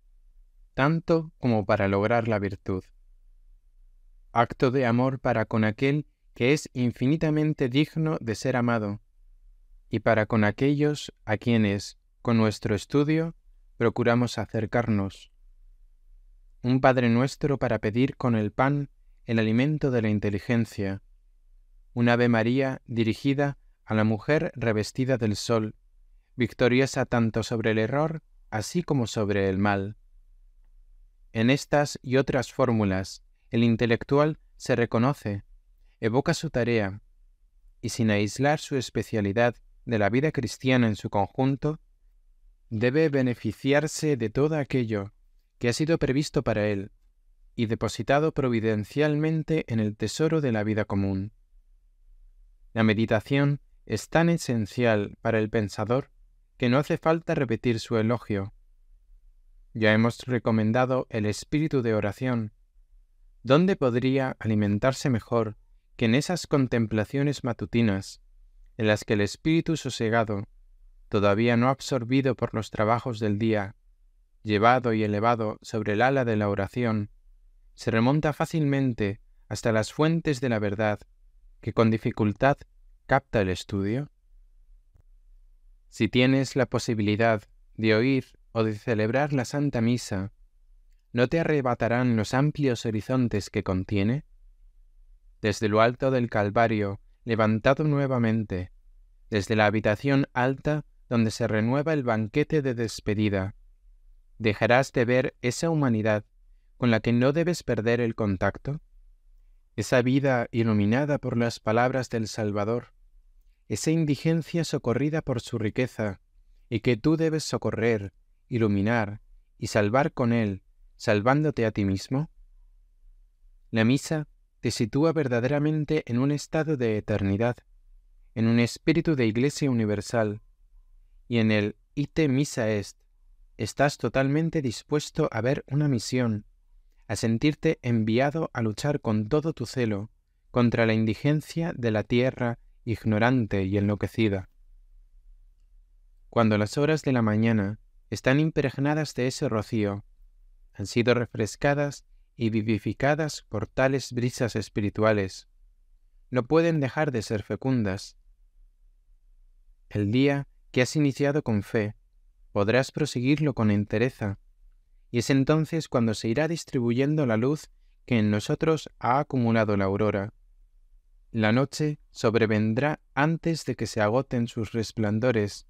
tanto como para lograr la virtud. Acto de amor para con aquel que es infinitamente digno de ser amado, y para con aquellos a quienes, con nuestro estudio, procuramos acercarnos. Un Padre nuestro para pedir con el pan el alimento de la inteligencia. Un Ave María dirigida a la mujer revestida del sol, victoriosa tanto sobre el error así como sobre el mal. En estas y otras fórmulas, el intelectual se reconoce evoca su tarea y sin aislar su especialidad de la vida cristiana en su conjunto, debe beneficiarse de todo aquello que ha sido previsto para él y depositado providencialmente en el tesoro de la vida común. La meditación es tan esencial para el pensador que no hace falta repetir su elogio. Ya hemos recomendado el espíritu de oración. ¿Dónde podría alimentarse mejor que en esas contemplaciones matutinas, en las que el espíritu sosegado, todavía no absorbido por los trabajos del día, llevado y elevado sobre el ala de la oración, se remonta fácilmente hasta las fuentes de la verdad que con dificultad capta el estudio? Si tienes la posibilidad de oír o de celebrar la Santa Misa, ¿no te arrebatarán los amplios horizontes que contiene? desde lo alto del Calvario, levantado nuevamente, desde la habitación alta donde se renueva el banquete de despedida. ¿Dejarás de ver esa humanidad con la que no debes perder el contacto? Esa vida iluminada por las palabras del Salvador, esa indigencia socorrida por su riqueza, y que tú debes socorrer, iluminar y salvar con él, salvándote a ti mismo? La misa te sitúa verdaderamente en un estado de eternidad, en un espíritu de iglesia universal, y en el ite misa est, estás totalmente dispuesto a ver una misión, a sentirte enviado a luchar con todo tu celo contra la indigencia de la tierra ignorante y enloquecida. Cuando las horas de la mañana están impregnadas de ese rocío, han sido refrescadas y vivificadas por tales brisas espirituales, no pueden dejar de ser fecundas. El día que has iniciado con fe, podrás proseguirlo con entereza, y es entonces cuando se irá distribuyendo la luz que en nosotros ha acumulado la aurora. La noche sobrevendrá antes de que se agoten sus resplandores,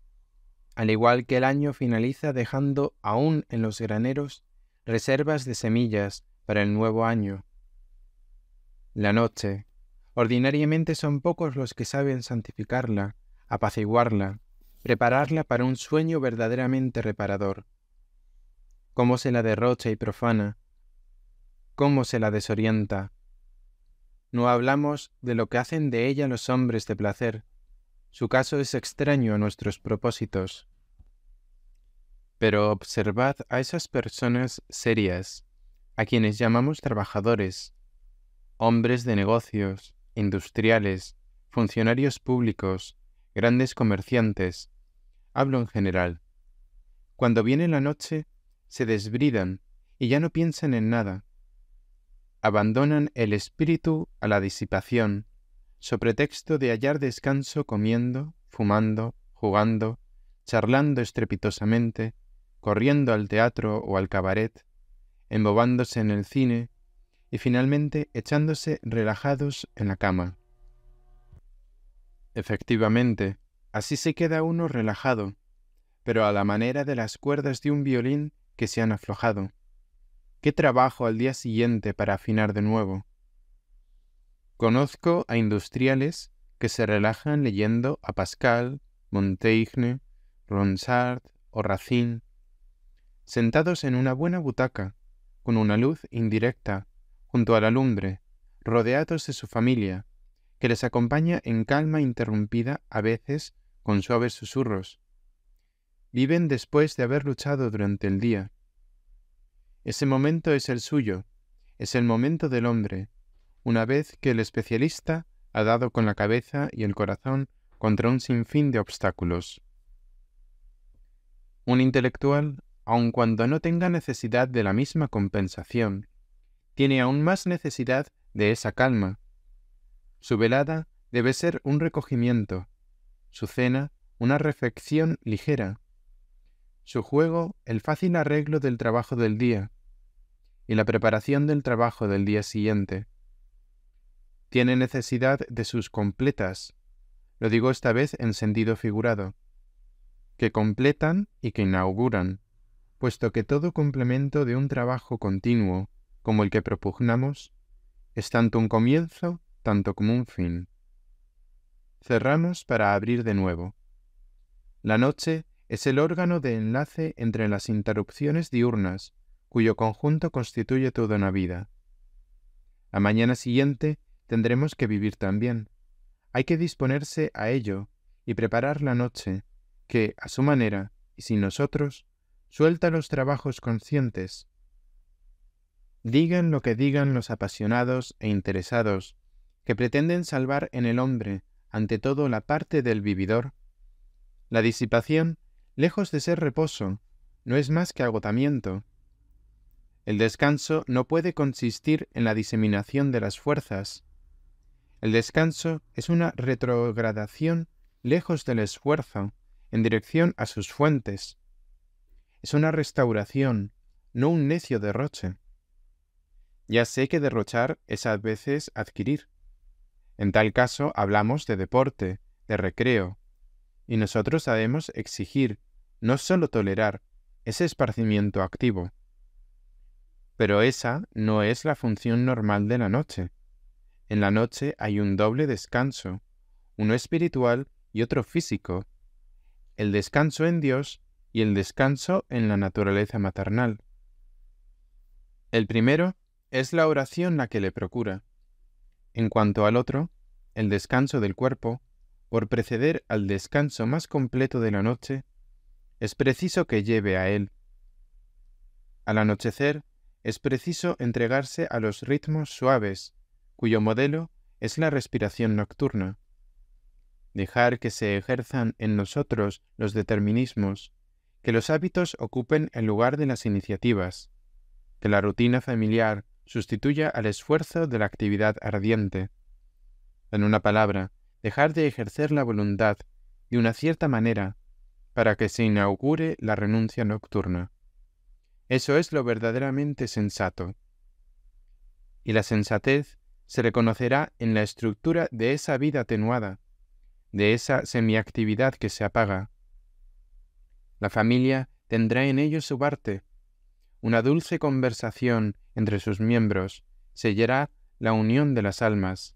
al igual que el año finaliza dejando aún en los graneros reservas de semillas para el nuevo año. La noche. Ordinariamente son pocos los que saben santificarla, apaciguarla, prepararla para un sueño verdaderamente reparador. Cómo se la derrocha y profana, cómo se la desorienta. No hablamos de lo que hacen de ella los hombres de placer. Su caso es extraño a nuestros propósitos. Pero observad a esas personas serias, a quienes llamamos trabajadores, hombres de negocios, industriales, funcionarios públicos, grandes comerciantes. Hablo en general. Cuando viene la noche, se desbridan y ya no piensan en nada. Abandonan el espíritu a la disipación, so pretexto de hallar descanso comiendo, fumando, jugando, charlando estrepitosamente, corriendo al teatro o al cabaret, embobándose en el cine y finalmente echándose relajados en la cama. Efectivamente, así se queda uno relajado, pero a la manera de las cuerdas de un violín que se han aflojado. ¿Qué trabajo al día siguiente para afinar de nuevo? Conozco a industriales que se relajan leyendo a Pascal, Montaigne, Ronsard o Racine, sentados en una buena butaca, con una luz indirecta, junto a la lumbre, rodeados de su familia, que les acompaña en calma interrumpida a veces con suaves susurros. Viven después de haber luchado durante el día. Ese momento es el suyo, es el momento del hombre, una vez que el especialista ha dado con la cabeza y el corazón contra un sinfín de obstáculos. Un intelectual aun cuando no tenga necesidad de la misma compensación, tiene aún más necesidad de esa calma. Su velada debe ser un recogimiento, su cena una refección ligera, su juego el fácil arreglo del trabajo del día y la preparación del trabajo del día siguiente. Tiene necesidad de sus completas, lo digo esta vez en sentido figurado, que completan y que inauguran puesto que todo complemento de un trabajo continuo, como el que propugnamos, es tanto un comienzo, tanto como un fin. Cerramos para abrir de nuevo. La noche es el órgano de enlace entre las interrupciones diurnas, cuyo conjunto constituye toda una vida. La mañana siguiente tendremos que vivir también. Hay que disponerse a ello y preparar la noche, que, a su manera y sin nosotros, Suelta los trabajos conscientes. Digan lo que digan los apasionados e interesados, que pretenden salvar en el hombre, ante todo, la parte del vividor. La disipación, lejos de ser reposo, no es más que agotamiento. El descanso no puede consistir en la diseminación de las fuerzas. El descanso es una retrogradación lejos del esfuerzo, en dirección a sus fuentes. Es una restauración, no un necio derroche. Ya sé que derrochar es a veces adquirir. En tal caso hablamos de deporte, de recreo, y nosotros sabemos exigir, no solo tolerar, ese esparcimiento activo. Pero esa no es la función normal de la noche. En la noche hay un doble descanso, uno espiritual y otro físico. El descanso en Dios y el descanso en la naturaleza maternal. El primero es la oración la que le procura. En cuanto al otro, el descanso del cuerpo, por preceder al descanso más completo de la noche, es preciso que lleve a él. Al anochecer, es preciso entregarse a los ritmos suaves, cuyo modelo es la respiración nocturna. Dejar que se ejerzan en nosotros los determinismos, que los hábitos ocupen el lugar de las iniciativas, que la rutina familiar sustituya al esfuerzo de la actividad ardiente. En una palabra, dejar de ejercer la voluntad de una cierta manera para que se inaugure la renuncia nocturna. Eso es lo verdaderamente sensato. Y la sensatez se reconocerá en la estructura de esa vida atenuada, de esa semiactividad que se apaga, la familia tendrá en ello su parte. Una dulce conversación entre sus miembros sellará la unión de las almas.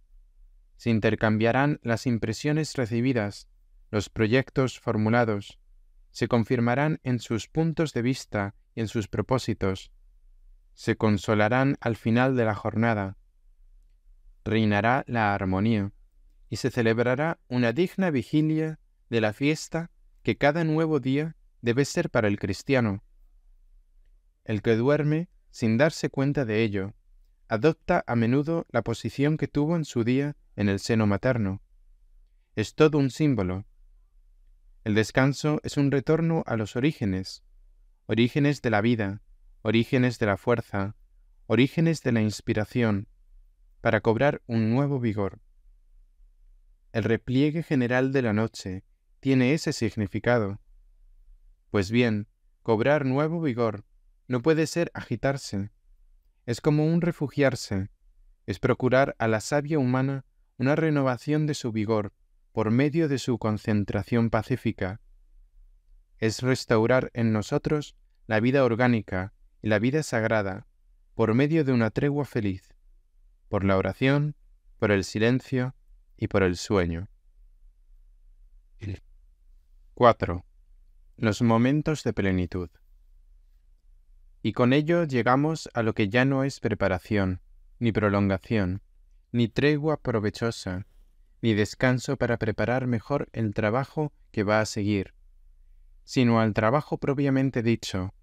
Se intercambiarán las impresiones recibidas, los proyectos formulados, se confirmarán en sus puntos de vista y en sus propósitos, se consolarán al final de la jornada, reinará la armonía y se celebrará una digna vigilia de la fiesta que cada nuevo día debe ser para el cristiano. El que duerme, sin darse cuenta de ello, adopta a menudo la posición que tuvo en su día en el seno materno. Es todo un símbolo. El descanso es un retorno a los orígenes, orígenes de la vida, orígenes de la fuerza, orígenes de la inspiración, para cobrar un nuevo vigor. El repliegue general de la noche tiene ese significado. Pues bien, cobrar nuevo vigor no puede ser agitarse. Es como un refugiarse. Es procurar a la sabia humana una renovación de su vigor por medio de su concentración pacífica. Es restaurar en nosotros la vida orgánica y la vida sagrada por medio de una tregua feliz, por la oración, por el silencio y por el sueño. 4. Los momentos de plenitud. Y con ello llegamos a lo que ya no es preparación, ni prolongación, ni tregua provechosa, ni descanso para preparar mejor el trabajo que va a seguir, sino al trabajo propiamente dicho,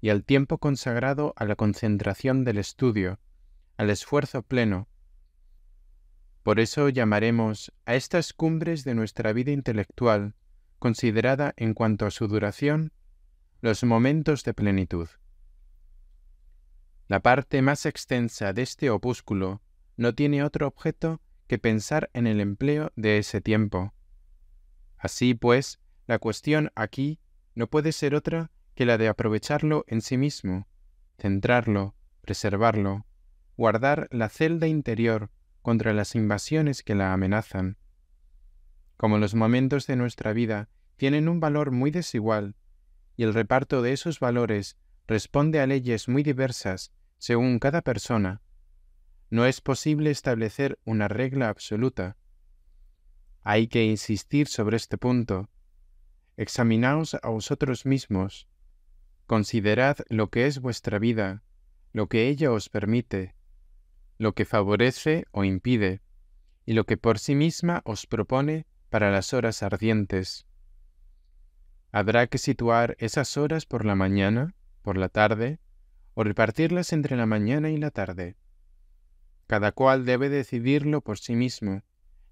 y al tiempo consagrado a la concentración del estudio, al esfuerzo pleno. Por eso llamaremos a estas cumbres de nuestra vida intelectual considerada en cuanto a su duración los momentos de plenitud. La parte más extensa de este opúsculo no tiene otro objeto que pensar en el empleo de ese tiempo. Así pues, la cuestión aquí no puede ser otra que la de aprovecharlo en sí mismo, centrarlo, preservarlo, guardar la celda interior contra las invasiones que la amenazan como los momentos de nuestra vida, tienen un valor muy desigual, y el reparto de esos valores responde a leyes muy diversas según cada persona, no es posible establecer una regla absoluta. Hay que insistir sobre este punto. Examinaos a vosotros mismos. Considerad lo que es vuestra vida, lo que ella os permite, lo que favorece o impide, y lo que por sí misma os propone para las horas ardientes. Habrá que situar esas horas por la mañana, por la tarde, o repartirlas entre la mañana y la tarde. Cada cual debe decidirlo por sí mismo,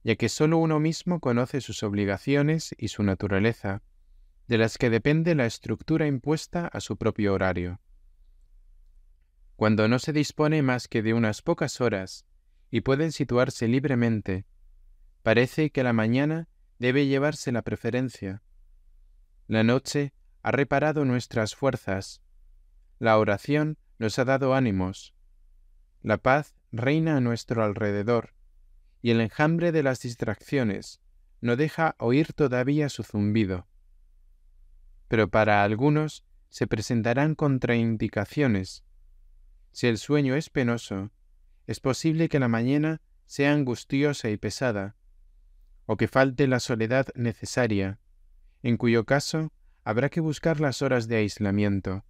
ya que sólo uno mismo conoce sus obligaciones y su naturaleza, de las que depende la estructura impuesta a su propio horario. Cuando no se dispone más que de unas pocas horas y pueden situarse libremente Parece que la mañana debe llevarse la preferencia. La noche ha reparado nuestras fuerzas. La oración nos ha dado ánimos. La paz reina a nuestro alrededor y el enjambre de las distracciones no deja oír todavía su zumbido. Pero para algunos se presentarán contraindicaciones. Si el sueño es penoso, es posible que la mañana sea angustiosa y pesada, o que falte la soledad necesaria, en cuyo caso habrá que buscar las horas de aislamiento.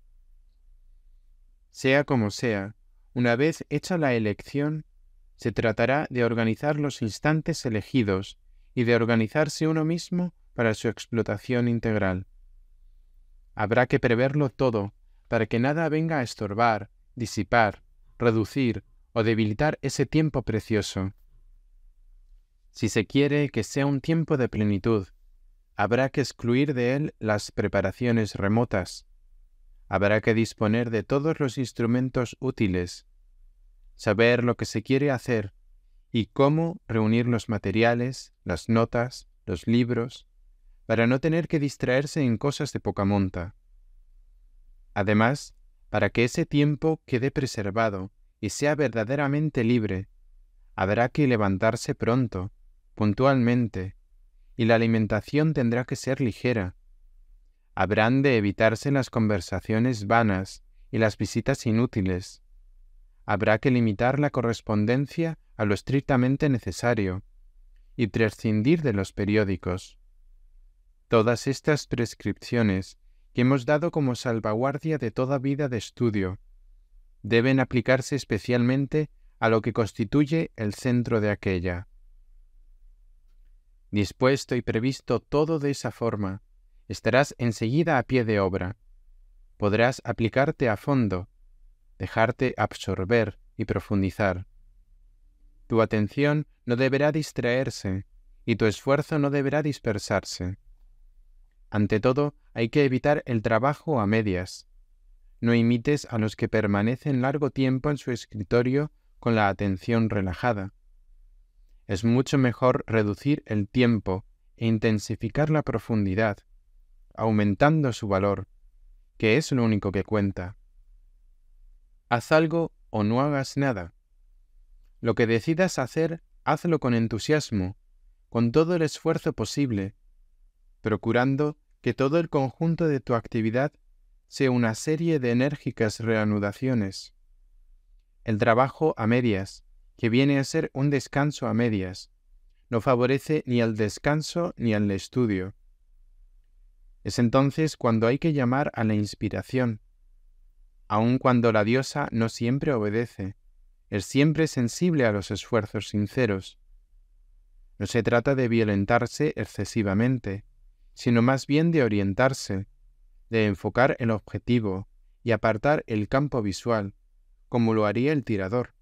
Sea como sea, una vez hecha la elección, se tratará de organizar los instantes elegidos y de organizarse uno mismo para su explotación integral. Habrá que preverlo todo para que nada venga a estorbar, disipar, reducir o debilitar ese tiempo precioso. Si se quiere que sea un tiempo de plenitud, habrá que excluir de él las preparaciones remotas. Habrá que disponer de todos los instrumentos útiles, saber lo que se quiere hacer y cómo reunir los materiales, las notas, los libros, para no tener que distraerse en cosas de poca monta. Además, para que ese tiempo quede preservado y sea verdaderamente libre, habrá que levantarse pronto, puntualmente, y la alimentación tendrá que ser ligera. Habrán de evitarse las conversaciones vanas y las visitas inútiles. Habrá que limitar la correspondencia a lo estrictamente necesario y prescindir de los periódicos. Todas estas prescripciones que hemos dado como salvaguardia de toda vida de estudio deben aplicarse especialmente a lo que constituye el centro de aquella dispuesto y previsto todo de esa forma, estarás enseguida a pie de obra. Podrás aplicarte a fondo, dejarte absorber y profundizar. Tu atención no deberá distraerse y tu esfuerzo no deberá dispersarse. Ante todo, hay que evitar el trabajo a medias. No imites a los que permanecen largo tiempo en su escritorio con la atención relajada. Es mucho mejor reducir el tiempo e intensificar la profundidad, aumentando su valor, que es lo único que cuenta. Haz algo o no hagas nada. Lo que decidas hacer, hazlo con entusiasmo, con todo el esfuerzo posible, procurando que todo el conjunto de tu actividad sea una serie de enérgicas reanudaciones. El trabajo a medias, que viene a ser un descanso a medias. No favorece ni al descanso ni al estudio. Es entonces cuando hay que llamar a la inspiración, aun cuando la diosa no siempre obedece, es siempre sensible a los esfuerzos sinceros. No se trata de violentarse excesivamente, sino más bien de orientarse, de enfocar el objetivo y apartar el campo visual, como lo haría el tirador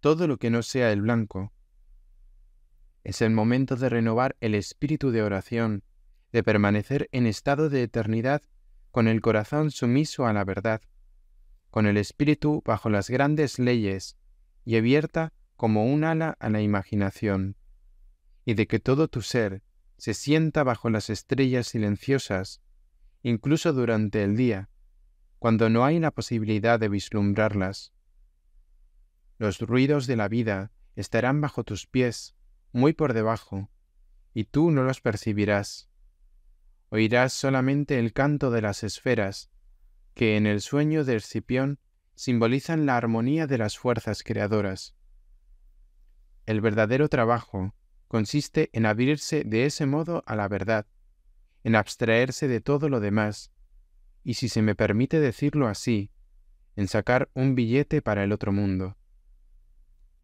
todo lo que no sea el blanco. Es el momento de renovar el espíritu de oración, de permanecer en estado de eternidad con el corazón sumiso a la verdad, con el espíritu bajo las grandes leyes y abierta como un ala a la imaginación, y de que todo tu ser se sienta bajo las estrellas silenciosas, incluso durante el día, cuando no hay la posibilidad de vislumbrarlas los ruidos de la vida estarán bajo tus pies, muy por debajo, y tú no los percibirás. Oirás solamente el canto de las esferas, que en el sueño del Escipión simbolizan la armonía de las fuerzas creadoras. El verdadero trabajo consiste en abrirse de ese modo a la verdad, en abstraerse de todo lo demás, y si se me permite decirlo así, en sacar un billete para el otro mundo.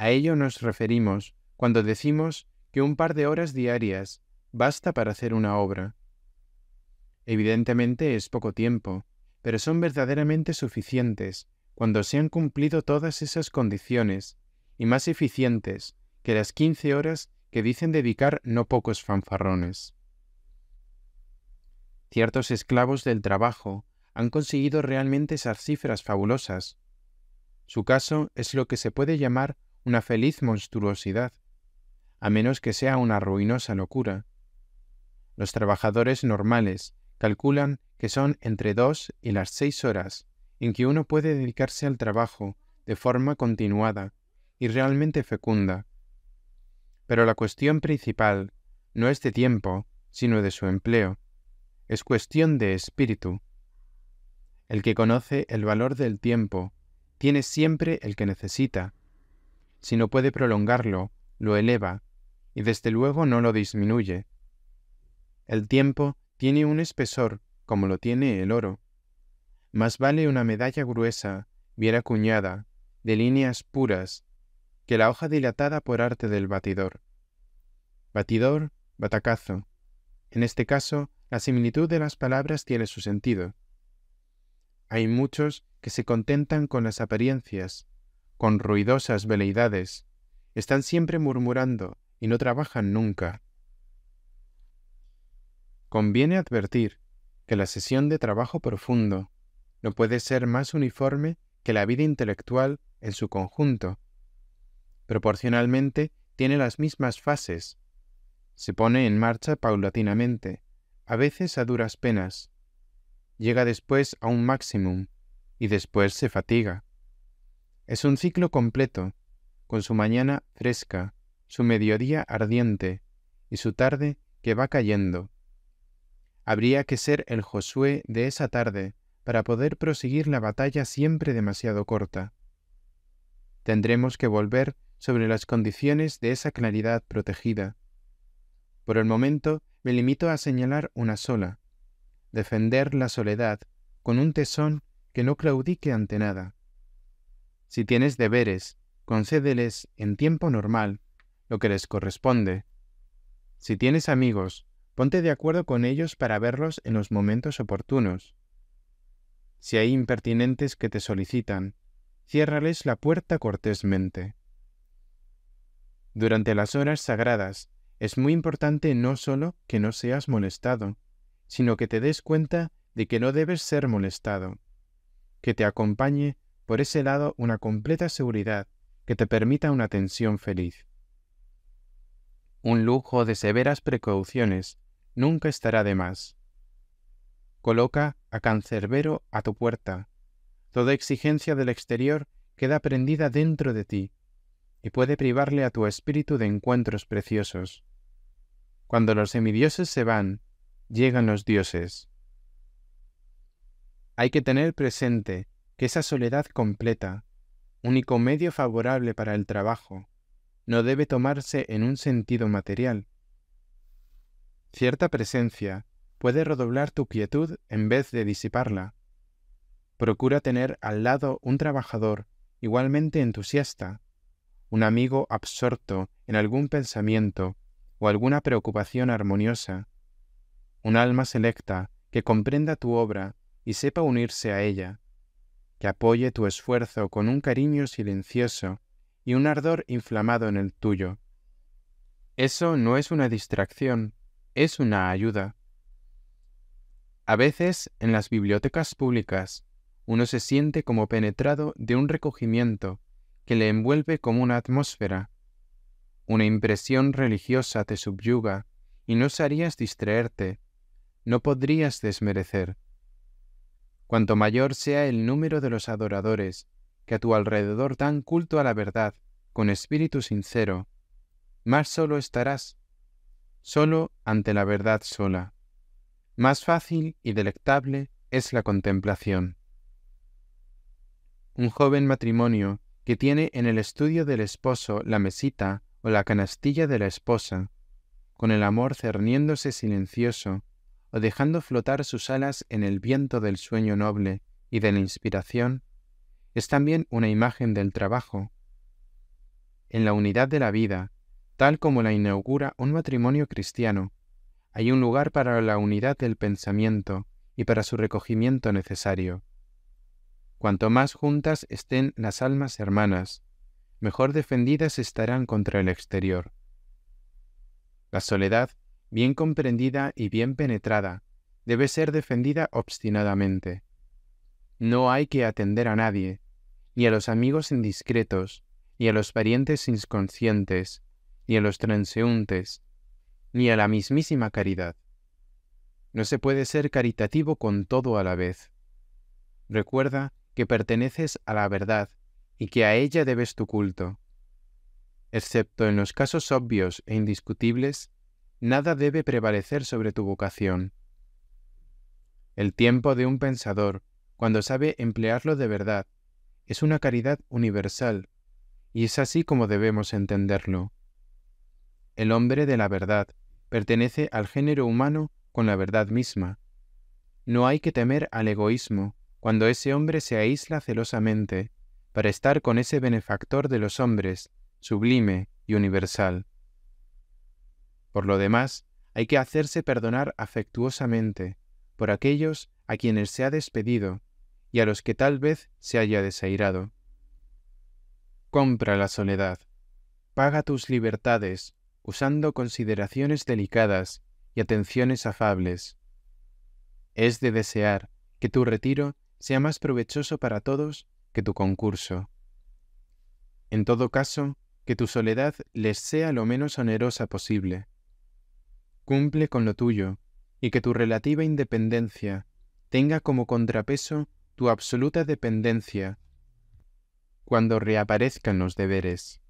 A ello nos referimos cuando decimos que un par de horas diarias basta para hacer una obra. Evidentemente es poco tiempo, pero son verdaderamente suficientes cuando se han cumplido todas esas condiciones y más eficientes que las 15 horas que dicen dedicar no pocos fanfarrones. Ciertos esclavos del trabajo han conseguido realmente esas cifras fabulosas. Su caso es lo que se puede llamar una feliz monstruosidad, a menos que sea una ruinosa locura. Los trabajadores normales calculan que son entre dos y las seis horas en que uno puede dedicarse al trabajo de forma continuada y realmente fecunda. Pero la cuestión principal no es de tiempo, sino de su empleo. Es cuestión de espíritu. El que conoce el valor del tiempo tiene siempre el que necesita si no puede prolongarlo, lo eleva, y desde luego no lo disminuye. El tiempo tiene un espesor como lo tiene el oro. Más vale una medalla gruesa, bien acuñada, de líneas puras, que la hoja dilatada por arte del batidor. Batidor, batacazo. En este caso, la similitud de las palabras tiene su sentido. Hay muchos que se contentan con las apariencias, con ruidosas veleidades, están siempre murmurando y no trabajan nunca. Conviene advertir que la sesión de trabajo profundo no puede ser más uniforme que la vida intelectual en su conjunto. Proporcionalmente tiene las mismas fases. Se pone en marcha paulatinamente, a veces a duras penas. Llega después a un máximo y después se fatiga. Es un ciclo completo, con su mañana fresca, su mediodía ardiente y su tarde que va cayendo. Habría que ser el Josué de esa tarde para poder proseguir la batalla siempre demasiado corta. Tendremos que volver sobre las condiciones de esa claridad protegida. Por el momento me limito a señalar una sola, defender la soledad con un tesón que no claudique ante nada. Si tienes deberes, concédeles en tiempo normal lo que les corresponde. Si tienes amigos, ponte de acuerdo con ellos para verlos en los momentos oportunos. Si hay impertinentes que te solicitan, ciérrales la puerta cortésmente. Durante las horas sagradas es muy importante no solo que no seas molestado, sino que te des cuenta de que no debes ser molestado, que te acompañe por ese lado una completa seguridad que te permita una tensión feliz. Un lujo de severas precauciones nunca estará de más. Coloca a cancerbero a tu puerta. Toda exigencia del exterior queda prendida dentro de ti y puede privarle a tu espíritu de encuentros preciosos. Cuando los semidioses se van, llegan los dioses. Hay que tener presente esa soledad completa, único medio favorable para el trabajo, no debe tomarse en un sentido material. Cierta presencia puede redoblar tu quietud en vez de disiparla. Procura tener al lado un trabajador igualmente entusiasta, un amigo absorto en algún pensamiento o alguna preocupación armoniosa, un alma selecta que comprenda tu obra y sepa unirse a ella, que apoye tu esfuerzo con un cariño silencioso y un ardor inflamado en el tuyo. Eso no es una distracción, es una ayuda. A veces, en las bibliotecas públicas, uno se siente como penetrado de un recogimiento que le envuelve como una atmósfera. Una impresión religiosa te subyuga y no sabrías distraerte, no podrías desmerecer. Cuanto mayor sea el número de los adoradores que a tu alrededor dan culto a la verdad con espíritu sincero, más solo estarás, solo ante la verdad sola. Más fácil y delectable es la contemplación. Un joven matrimonio que tiene en el estudio del esposo la mesita o la canastilla de la esposa, con el amor cerniéndose silencioso o dejando flotar sus alas en el viento del sueño noble y de la inspiración, es también una imagen del trabajo. En la unidad de la vida, tal como la inaugura un matrimonio cristiano, hay un lugar para la unidad del pensamiento y para su recogimiento necesario. Cuanto más juntas estén las almas hermanas, mejor defendidas estarán contra el exterior. La soledad bien comprendida y bien penetrada, debe ser defendida obstinadamente. No hay que atender a nadie, ni a los amigos indiscretos, ni a los parientes inconscientes, ni a los transeúntes, ni a la mismísima caridad. No se puede ser caritativo con todo a la vez. Recuerda que perteneces a la verdad y que a ella debes tu culto. Excepto en los casos obvios e indiscutibles, nada debe prevalecer sobre tu vocación. El tiempo de un pensador, cuando sabe emplearlo de verdad, es una caridad universal, y es así como debemos entenderlo. El hombre de la verdad pertenece al género humano con la verdad misma. No hay que temer al egoísmo cuando ese hombre se aísla celosamente para estar con ese benefactor de los hombres, sublime y universal. Por lo demás, hay que hacerse perdonar afectuosamente por aquellos a quienes se ha despedido y a los que tal vez se haya desairado. Compra la soledad. Paga tus libertades usando consideraciones delicadas y atenciones afables. Es de desear que tu retiro sea más provechoso para todos que tu concurso. En todo caso, que tu soledad les sea lo menos onerosa posible cumple con lo tuyo y que tu relativa independencia tenga como contrapeso tu absoluta dependencia cuando reaparezcan los deberes.